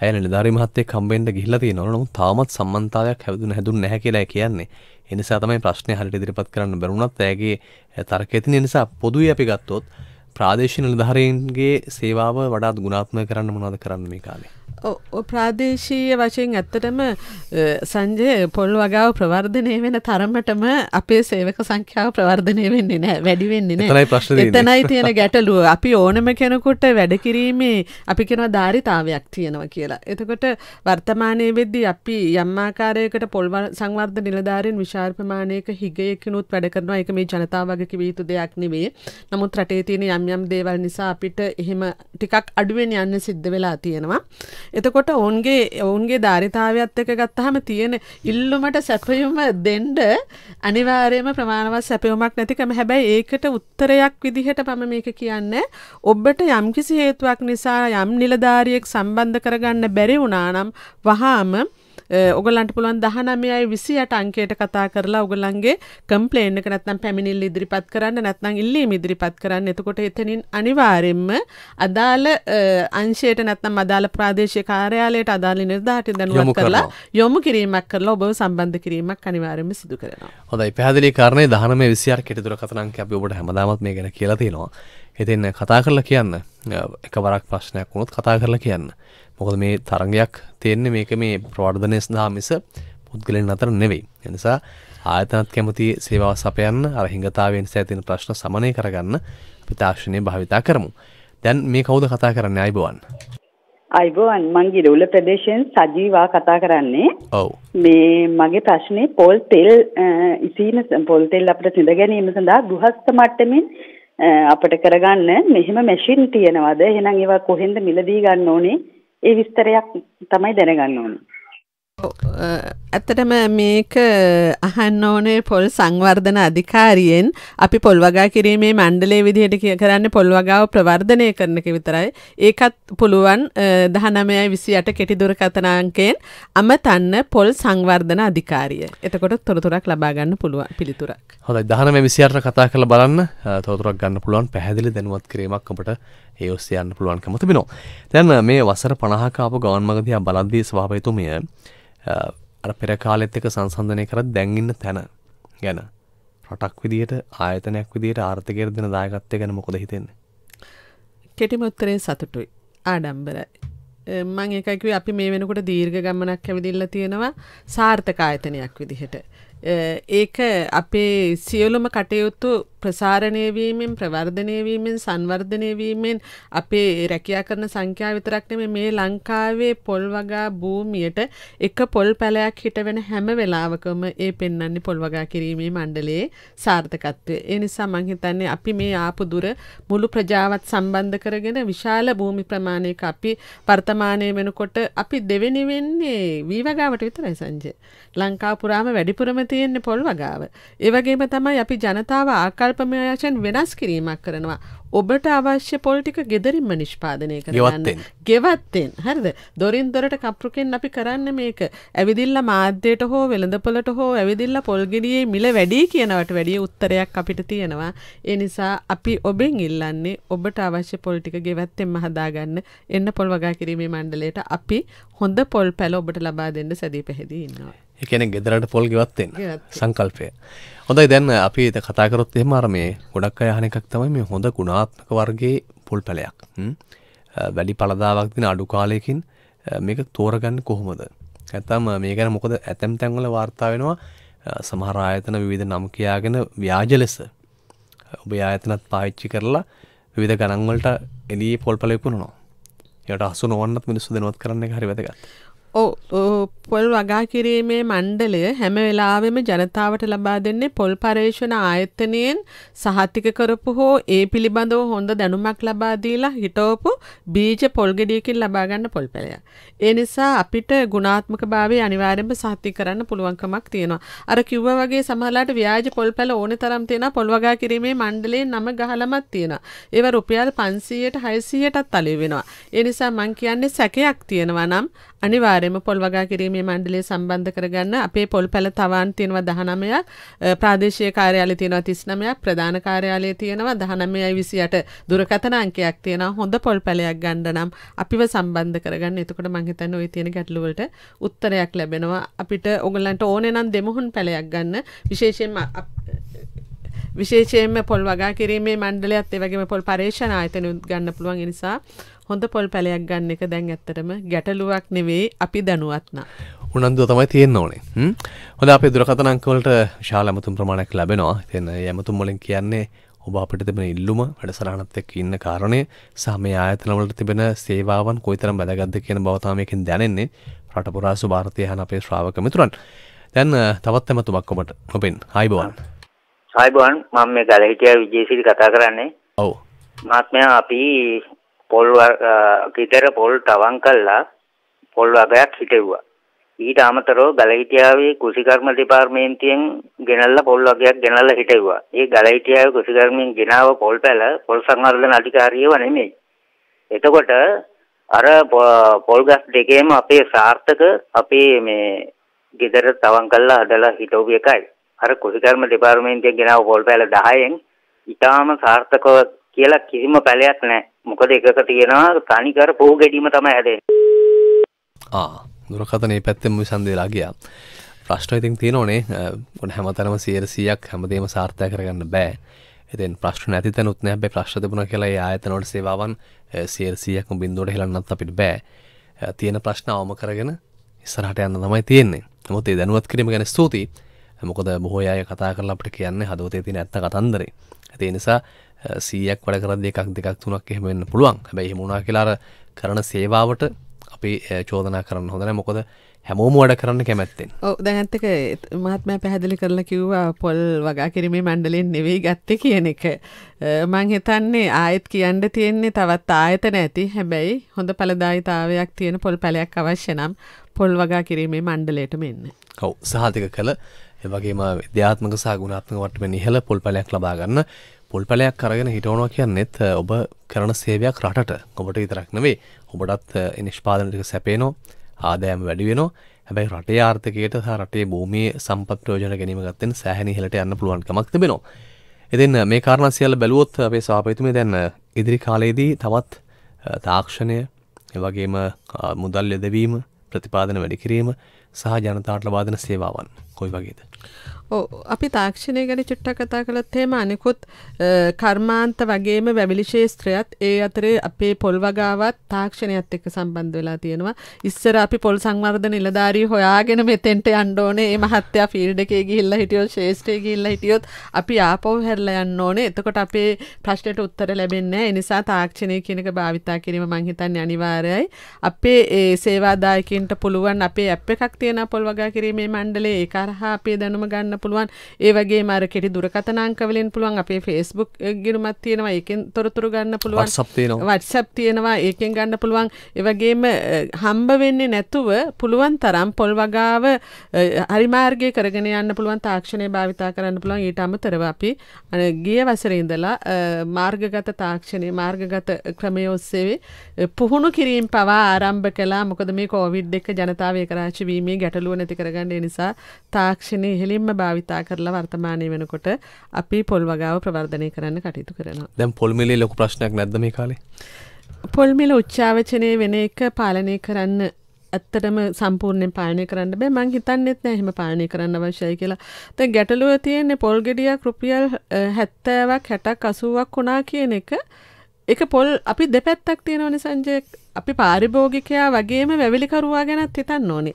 ඇය නිධාරි මහත්තේ කම්බෙන්ට ගිහිල්ල තියෙනවා නමුත් තාමත් සම්බන්ධතාවයක් හැදුන හැදුන් නැහැ කියලා කියන්නේ එනිසා තමයි ප්‍රශ්නය හරිට ඉදිරිපත් කරන්න බැරුණත් ඇගේ තර්ක ඇතින නිසා පොදුයි අපි ගත්තොත් ප්‍රාදේශ නිලධහරයන්ගේ සේවාව වඩාත් ගුණාත්ම කරන්න මොනද කරන්න මේ කාලේ ප්‍රාදේශීය වශයෙන් ඇත්තටම සංජය පොල් වගාව ප්‍රවර්ධනය වෙන තරමටම අපේ සේවක සංඛ්‍යාව ප්‍රවර්ධනය වෙන්නේ නෑ වැඩි වෙන්නේ නෑ එතනයි තියෙන ගැටලුව අපි ඕනම කෙනෙකුට වැඩ කිරීමේ අපි කෙන ධාරිතාවයක් තියෙනවා කියලා. එතකොට වර්තමානයේ වෙද්දී අපි යම්මාකාරයකට පොල් සංවර්ධ නිලධාරීන් විශාල ප්‍රමාණයක හිගයකිනුත් වැඩ කරනවා ඒක මේ ජනතාවගේ කිව යුතු දෙයක් නෙවෙයි. නමුත් රටේ තියෙන යම් යම් දේවල් නිසා අපිට එහෙම ටිකක් අඩුවෙන් යන්න සිද්ධ වෙලා තියෙනවා. එතකොට ඔවුන්ගේ ඔවුන්ගේ ධාරිතාවයක්ත් එක ගත්තහම තියෙන ඉල්ලුමට සැපයුම දෙන්ඩ අනිවාර්යම ප්‍රමාණවත් සැපයුමක් නැතිකම හැබැයි ඒකට උත්තරයක් විදිහට මම මේක කියන්න ඔබට යම්කිසි හේතුවක් නිසා යම් නිලධාරියෙක් සම්බන්ධ කරගන්න බැරි වුණානම් වහාම ඔගලන්ට පුළුවන් 19යි 28 අංකයට කතා කරලා ඔගලන්ගේ කම්ප්ලේන් එක නැත්නම් පැමිණිල්ල ඉදිරිපත් කරන්න නැත්නම් ඉල්ලීම් ඉදිරිපත් කරන්න. එතකොට එතනින් අනිවාර්යෙන්ම අදාළ අංශයට නැත්නම් අදාළ ප්‍රාදේශීය කාර්යාලයට අදාළ නිර්දාරිත දැනුවත් කරලා යොමු කිරීමක් කරලා ඔබව සම්බන්ධ කිරීමක් අනිවාර්යෙන්ම සිදු කරනවා. හොඳයි. පැහැදිලි කාරණේ 19 28 කෙටි දුර කතා නම් අපි ඔබට හැමදාමත් මේ ගැන කියලා තියෙනවා. ඉතින් කතා කරලා කියන්න එකවරක් ප්‍රශ්නයක් වුණොත් කතා කරලා කියන්න. මොකද මේ තරගයක් තියෙන්නේ මේක මේ ප්‍රවර්ධනය සඳහා මිස පුද්ගලයන් අතර නෙවෙයි. එනිසා ආයතනත් කැමති සේවාව සපයන්න අර හිඟතාවෙන් සෑතින ප්‍රශ්න සමනය කරගන්න අපි තාක්ෂණය භාවිතා කරමු. දැන් මේ කවුද කතා කරන්නේ අයිබෝවන්? අයිබෝවන් මං ගිරවුල ප්‍රදේශයෙන් සජීවා කතා කරන්නේ. ඔව්. මේ මගේ ප්‍රශ්නේ පොල් තෙල් ඉසීම පොල් තෙල් අපිට සිඳ ගැනීම සඳහා ගෘහස්ත මට්ටමින් අපිට කරගන්න මෙහෙම මැෂින් තියනවාද? එහෙනම් ඒවා කොහෙන්ද මිලදී ගන්න ඕනේ? ඒ විස්තරයක් තමයි දැනගන්න ඕන. ඇත්තටම මේක අහන්න ඕනේ පොල් සංවර්ධන අධිකාරියෙන් අපි පොල් වගා කිරීමේ මණ්ඩලයේ විදිහට කරන්නේ පොල් වගාව ප්‍රවර්ධනය කරන එක විතරයි. ඒකත් පුළුවන් 1928 කෙටි දුරකථන අංකයෙන් අමතන්න පොල් සංවර්ධන අධිකාරිය. එතකොට තොරතුරක් ලබා ගන්න පුළුවන් පිළිතුරක්. හොඳයි 1928 කතා කරලා බලන්න තොරතුරක් ගන්න පුළුවන් පැහැදිලි දැනුවත් කිරීමක් අපට ඒ ඔස්සේ යන්න පුළුවන්කම තිබෙනවා. දැන් මේ වසර 50ක ආපු ගමන් මඟ දිහා බලද්දී සභාපතිතුමිය අර පෙර කාලෙත් එක සංසන්දනය කරත් දැන් ඉන්න තැන ගැන රටක් විදියට ආයතනයක් විදියට ආර්ථිකයට දෙන දායකත්වය ගැන මොකද හිතෙන්නේ? කෙටිම උත්තරේ සතුටුයි. ආඩම්බරයි. මං එකයිකුවේ අපි මේ වෙනකොට දීර්ඝ ගමනක් ඇවිදිල්ලා තියෙනවා සාර්ථක ආයතනයක් විදිහට. ඒක අපේ සියලුම කටයුතු ප්‍රසාරණය වීමෙන් ප්‍රවර්ධනය වීමෙන් සංවර්ධනය වීමෙන් අපේ රැකියා කරන සංඛ්‍යා විතරක් නෙමෙයි මේ ලංකාවේ පොල් වගා භූමියට එක පොල් පැලයක් හිටවෙන හැම වෙලාවකම ඒ පෙන්වන්නේ පොල් වගා කිරීමේ මණ්ඩලයේ සාර්ථකත්වය. ඒ නිසා මම හිතන්නේ අපි මේ ආපු දුර මුළු ප්‍රජාවත් සම්බන්ධ කරගෙන විශාල භූමි ප්‍රමාණයක අපි වර්තමානයේ වෙනකොට අපි දෙවෙනි වෙන්නේ වී වගාවට විතරයි සංජය. ලංකාව පුරාම වැඩිපුරම තියෙන්නේ පොල් වගාව. ඒවගේම තමයි අපි ජනතාව ආකල්පමය වශයෙන් වෙනස් කිරීමක් කරනවා. ඔබට අවශ්‍ය පොල්ටික ගෙදරින්ම නිෂ්පාදනය කරන්න ගෙවත්තෙන් හරිද දොරින් දොරට කප්පුරුකෙන් අපි කරන්න මේක ඇවිදිල්ල මාධ්‍යයට හෝ වෙළඳපොලට හෝ ඇවිදිල්ල පොල්ගෙඩියේ මිල වැඩි කියනවට වැඩිය උත්තරයක් අපිට තියෙනවා ඒ නිසා අපි ඔබෙන් ඉල්ලන්නේ ඔබට අවශ්‍ය පොල්ටික ගෙවත්තෙන්ම හදාගන්න එන්න පොල් වගා කිරීමේ මණ්ඩලයට අපි හොඳ පොල් පැල ඔබට ලබා දෙන්න සැදී පැහැදී ඉන්නවා ඒ කියන්නේ ගෙදරට පොල් ගෙවත් වෙන සංකල්පය. හොඳයි දැන් අපි ඒක කතා කරොත් එහෙම අර මේ ගොඩක් අය අහන එකක් තමයි මේ හොඳ ගුණාත්මක වර්ගයේ පොල් පැලයක්. වැඩි පළදාවක් දින අඩු කාලයකින් මේක තෝරගන්නේ කොහොමද? නැත්නම් මේ ගැන මොකද ඇතම් තැන්වල වාර්තා වෙනවා සමහර ආයතන විවිධ නම් කියාගෙන ව්‍යාජ ලෙස ඔබේ ආයතනත් පාවිච්චි කරලා විවිධ ගණන් වලට එළියේ පොල් පැල විකුණනවා. ඒකට අසු නොවන්නත් මිනිස්සු දැනුවත් කරන්න එක හරි වැදගත්. පොල් වගා කිරීමේ මණ්ඩලය හැම වෙලාවෙම ජනතාවට ලබා දෙන්නේ පොල් පර්යේෂණ ආයතනයෙන් සහතික කරපු හෝ ඒ පිළිබඳව හොඳ දැනුමක් ලබා දීලා හිටවපු බීජ පොල් ගෙඩියකින් ලබා ගන්න පොල් පැලයක්. ඒ නිසා අපිට ගුණාත්මකභාවය අනිවාර්යෙන්ම සහතික කරන්න පුළුවන්කමක් තියෙනවා. අර කිව්වා වගේ සමහරලාට ව්‍යාජ පොල් පැල ඕනේ තරම් තියෙනවා පොල් වගා කිරීමේ මණ්ඩලයේ නම ගහලමත් තියෙනවා. ඒවා රුපියල් 500ට 600ටත් අලෙවි වෙනවා. ඒ නිසා මම කියන්නේ සැකයක් තියෙනවා නම් අනිවාර්යයෙන්ම පොල් වගා කිරීමේ මණ්ඩලය සම්බන්ධ කරගන්න අපේ පොල් පැල තවාන් තියෙනවා 19ක් ප්‍රාදේශීය කාර්යාලය තියෙනවා 39ක් ප්‍රධාන කාර්යාලය තියෙනවා 19යි 28 දුරකථන අංකයක් තියෙනවා හොඳ පොල් පැලයක් ගන්න නම් අපිව සම්බන්ධ කරගන්න. එතකොට මම හිතන්නේ ওই තියෙන ගැටලු වලට උත්තරයක් ලැබෙනවා. අපිට ඕගලන්ට ඕනේ නම් දෙමුහුන් පැලයක් ගන්න. විශේෂයෙන්ම විශේෂයෙන්ම පොල් වගා කිරීමේ මණ්ඩලයත් ඒ වගේම පොල් පරීක්ෂණ ආයතන ගන්න පුළුවන් ඒ නිසා හොඳ පොල් පැලයක් ගන්න එක දැන් ඇත්තටම ගැටලුවක් නෙවේ අපි දැනුවත්න. උනන්දුව තමයි තියෙන් ඕනේ හොඳ අපේ දුරකතනංකවලට ශාලමතුම් ප්‍රමාණයක් ලැබෙනවා තියන යමතුම් මොලින් කියන්නේ ඔබ අපිට තිබෙන ඉල්ලුම වැඩසරහනත් එක්ක ඉන්න කාරණය සමය ආයතනවලට තිබෙන සේවාවන් කොයිතරම් වැදගත්ද කියන බවතාමයකින් දැනෙන්නේ රටපුරාසු භාරතය හන අපේ ශ්‍රාවක මිතුරන් දැන් තවත් ඇමතුමක් ඔබට නොපෙන් හයිබවන් හයිබවන් මම මේ ගලහිටිය විජේසිරි කතා කරන්නේ ඔව් මාත්මයා අපි පොල් ගෙදර පොල් තවන් කළා පොල් වගයක් හිටෙව්වා. ඊට අමතරව ගලහිටියාවේ කුසිකර්ම දෙපාර්තමේන්තියෙන් ගෙනල්ලා පොල් වගයක් ගෙනල්ලා හිටෙව්වා. ඒ ගලහිටියාවේ කුසිකර්මෙන් ගෙනාව පොල් පැල පොල් සංවර්ධන අධිකාරියව නෙමෙයි. එතකොට අර පොල් ගස් දෙකේම අපේ සාර්ථක අපේ මේ ගෙදර තවන් කළා හදලා හිටවු එකයි. අර කුසිකර්ම දෙපාර්තමේන්තියෙන් ගෙනාව පොල් පැල 10න් ඊටාම සාර්ථකව කියලා කිසිම පැලයක් නැහැ. මොකද එකක තියෙනවා තනිකර පෝ ගැඩීම තමයි හැදෙන්නේ. ආ දුරකථනයේ පැත්තෙන් විසන්දේලා ගියා. ප්‍රශ්න ඉතින් තියෙනෝනේ ගොඩ හැමතැනම 100%ක් හැමදේම සාර්ථක කරගන්න බෑ. ඉතින් ප්‍රශ්න නැති තැනුත් නෑ හැබැයි ප්‍රශ්න තිබුණා කියලා ඒ ආයතන වල සේවාවන් 100%ක්ම බිඳුවට හෙලන්නත් අපිට බෑ. තියෙන ප්‍රශ්න අවම කරගෙන ඉස්සරහට යන්න තමයි තියෙන්නේ. නමුත් ඒ දැනුවත් කිරීම ගැන ස්තුතියි. මොකද බොහෝ අය කතා කරලා අපිට කියන්නේ හදවතේ තියෙන ඇත්ත කතන්දරේ. ඒ නිසා සීයක් වැඩ කර දෙකක් දෙකක් තුනක් එහෙම වෙන්න පුළුවන් හැබැයි මුණනා කියලාර කරන සේවාවට අපි චෝදනා කරන්න හොඳන මොකොද හැමෝම වැඩ කරන්න කැමැත්තෙන් දැ ඇත්තක මත්ම පැහැදිලි කරලා කිව්වා පොල් වගා කිරීමේ මණ්ඩලෙන් නෙවෙයි ගත්ත කියන එක මං හිතන්නේ ආයෙත් කියන්න තියෙන්නේ තවත් ආයතන ඇති හැබැයි හොඳ පලදායිතාවයක් තියෙන පොල් පැලයක් අවශ්‍ය නම් පොල් වගා කිරීමේ මණ්ඩලයට මෙන්න ඔව් සහතික කළ එවගේම ද්‍යාත්මක සහ ගුණාත්මක වටම නිහල පොල් පැලයක් ලබාගන්න පොල්පැලයක් කරගෙන හිටවනවා කියන්නෙත් ඔබ කරන සේවයක් රටට ඔබට විතරක් නෙවේ ඔබටත් නිෂ්පාදනටික සැපේනෝ ආදෑම් වැඩිවෙන හැබැයි රටේ ආර්ථකයට සහ රටේ භූමිය සම්පත් ප්‍රයෝජන ගැනීම ගත්තෙන් සෑහනි හෙලට යන්න පුළුවන්කමක් තිබෙනවා. ඉතින් මේ කාරණා සියල්ල බැලුවොත් අපේ සභාපතිතුමේ දැන් ඉදිරි කාලයේදී තවත් තාක්ෂණය ඒ වගේම මුදල් යොදවීම ප්‍රතිපාදන වැඩි කිරීම සහ ජනතාවට ලබා දෙන සේවාවන් කොයි වගේද? අපි තාක්ෂණය ගැන චුට්ටක් කතා කළත් එහෙම අනිකුත් කර්මාන්ත වගේම වැවිලි ශේත්‍රයත් ඒ අතරේ අපේ පොල් වගාවත් තාක්ෂණයත් එක්ක සම්බන්ධ වෙලා තියෙනවා. ඉස්සර අපි පොල් සංවර්ධන නිලධාරී හොයාගෙන මෙතෙන්ට යන්න ඕනේ. මේ මහත්තයා ෆීල්ඩ් එකේ ගිහිල්ලා හිටියොත් ශේෂ්ඨයේ ගිහිල්ලා හිටියොත් අපි ආපහු හැරලා යන්න ඕනේ. එතකොට අපේ ප්‍රශ්නෙට උත්තර ලැබෙන්නේ නැහැ. ඒ නිසා තාක්ෂණය කියන එක භාවිතා කිරීම මං හිතන්නේ අනිවාර්යයි. අපේ ඒ සේවාදායකින්ට පුළුවන් අපේ ඇප් එකක් තියෙන පොල් වගා කිරීමේ මණ්ඩලය ඒක හරහා අපේ දැනුම ගන්න කරන්න පුළුවන් ඒ වගේ මාර කෙටි දුරකථන අංක වලින් පුළුවන් අපේ Facebook ගිණුමක් තියෙනවා ඒකෙන් තොරතුරු ගන්න පුළුවන් WhatsApp තියෙනවා WhatsApp තියෙනවා ඒකෙන් ගන්න පුළුවන් ඒ වගේම හම්බ වෙන්නේ නැතුව පුළුවන් තරම් පොල් වගාව හරි මාර්ගයේ කරගෙන යන්න පුළුවන් තාක්ෂණය භාවිතා කරන්න පුළුවන් ඊට අමතරව අපි ගිය වසරේ ඉඳලා මාර්ගගත තාක්ෂණයේ මාර්ගගත ක්‍රමය ඔස්සේ පුහුණු කිරීම පවා ආරම්භ කළා මොකද මේ කොවිඩ් එක ජනතාව ඒකරාශී වීමේ ගැටලුව නැති කරගන්න නිසා තාක්ෂණයේ ඉහළින්ම භාවිතා කරලා වර්තමානය වෙනකොට අපි පොල් වගාව ප්‍රවර්ධනය කරන්න කටයුතු කරනවා දැම් පොල්මිලේ ලොක ප්‍රශ්නයක් නැද්ද මේ කාලේ පොල්මිල උච්චාවචනය වෙන එක පාලනය කරන්න ඇත්තටම සම්පූර්ණයෙන් පාලනය කරන්න බෑ මං හිතන්නෙත් නෑ එහෙම පාලනය කරන්න අවශ්‍යයි කියලා. දැන් ගැටලුව තියෙන්නේ පොල් ගෙඩියක් රුපියල් 70ක් 60ක් 80ක් වුණා කියන එක. ඒක පොල් අපි දෙපැත්තක් තියෙනවනේ සංජය අපි පාරිභෝගිකයා වගේම වැවිලිකරුවා ගැනත් හිතන්න ඕනේ.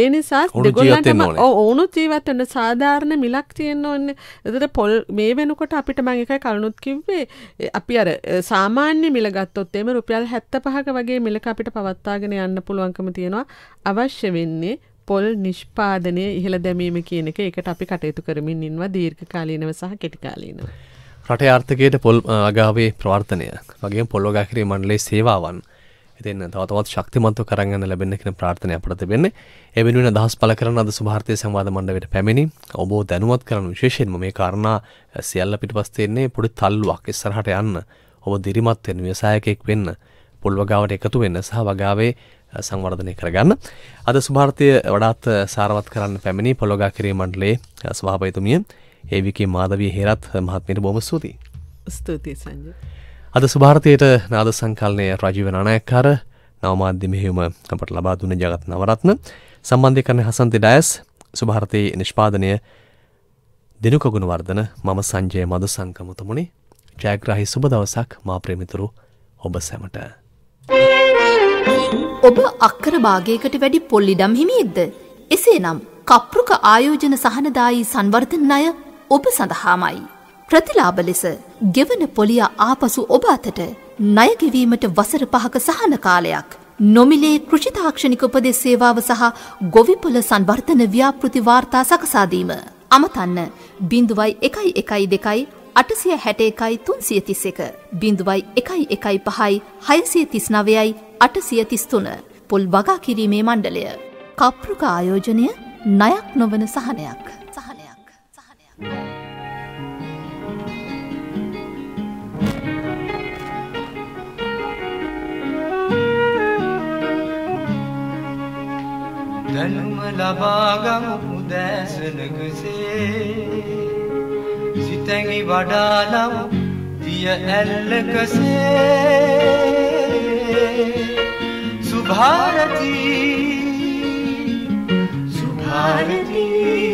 ඒ නිසා දෙගොල්ලන්ටම ඕනු ජීවත් වෙන සාධාරණ මිලක් තියෙන්න ඕනේ. එතකොට පොල් මේ වෙනකොට අපිට මම එකයි කලනුත් කිව්වේ අපි අර සාමාන්‍ය මිල ගත්තොත් එimhe රුපියල් 75ක වගේ මිලක අපිට පවත්වාගෙන යන්න පුළුවන්කම තියෙනවා. අවශ්‍ය වෙන්නේ පොල් නිෂ්පාදනය ඉහළ දැමීම කියන එක ඒකට අපි කටයුතු කරමින් ඉන්නවා දීර්ඝ කාලීනව සහ කෙටි කාලීනව. රටේ ආර්ථිකයට පොල් අගාවේ ප්‍රවර්තනය වගේ පොල්වගා කිරීම මණ්ඩලයේ සේවාවන් ඉතින් තවතවත් ශක්තිමත්ව කරන් යන්න ලැබෙන්න කියන ප්‍රාර්ථනය අපට තිබෙන්නේ. ඒ වෙනුවෙන් අදහස් පළ කරන අද සුභාර්ථය සංවාද මණ්ඩපයට පැමිණි ඔබව දැනුවත් කරන විශේෂයෙන්ම මේ කාරණා සියල්ල පිටපස් තියෙන්නේ පොඩි තල්ලුවක් ඉස්සරහට යන්න. ඔබ දිරිමත් වෙන ව්‍යවසායකයෙක් වෙන්න, පොල්වගාවට එකතු වෙන්න සහ වගාවේ සංවර්ධනය කරගන්න. අද සුභාර්ථය වඩාත් සාරවත් කරන්න පැමිණි පොළොගා කිරී මණ්ඩලයේ සභාපතිතුමිය ඒවිකේ මාධවී හේරත් මහත්මියට බොහොම ස්තුතියි. ස්තුතියි සංජය. අද සුභාර්තයට නාද සංකල්නය රජීව නානයක්කාර නවමාධ්‍ය මෙහෙම අපට ලබා දුන ජගත් නවරත්න සම්බන්ධය කරන හසන්තෙ ඩයස් සුභාර්තයේ නිෂ්පාදනය දෙනුකගුණ වර්ධන මම සංජය මද සංකමුතමුණි ජයග්‍රහි සුබ දවසක් මා ප්‍රමිතුරු ඔබ සැමට. ඔබ අක්කර භාගයකට වැඩි පොල්ලිඩම් හිමියෙක්ද. එසේ නම් කප්පෘක ආයෝජන සහනදායි සංවර්ධනය ඔබ සඳහාමයි. ප්‍රතිලාබ ලෙස ගෙවන පොලිය ආපසු ඔබ අතට ණයගෙවීමට වසර පහක සහන කාලයක් නොමිලේ කෘෂිතාක්ෂණික උපදෙස් සේවාව සහ ගොවිපොළ සංවර්ධන ව්‍යාපෘති වාර්තා සකසාදීම. අමතන්න බිඳුවයි එකයි එකයි දෙකයි අටසිය හැට එකයි තුන්සිය තිස් එක බිඳුවයි එකයි එකයි පහයි හයසිය තිස් නවයයි අටසිය තිස්තුන පොල් වගා කිරීමේ මණ්ඩලය. කප්ෘක ආයෝජනය නයක් නොවන සහනයක් සහනයක් සහනයක්. දැනුම ලබාගමු පුදෑසනකසේ සිතැඟි වඩාලම් දිය ඇල්ලකසේ සුභාරතිී සුභාරතිී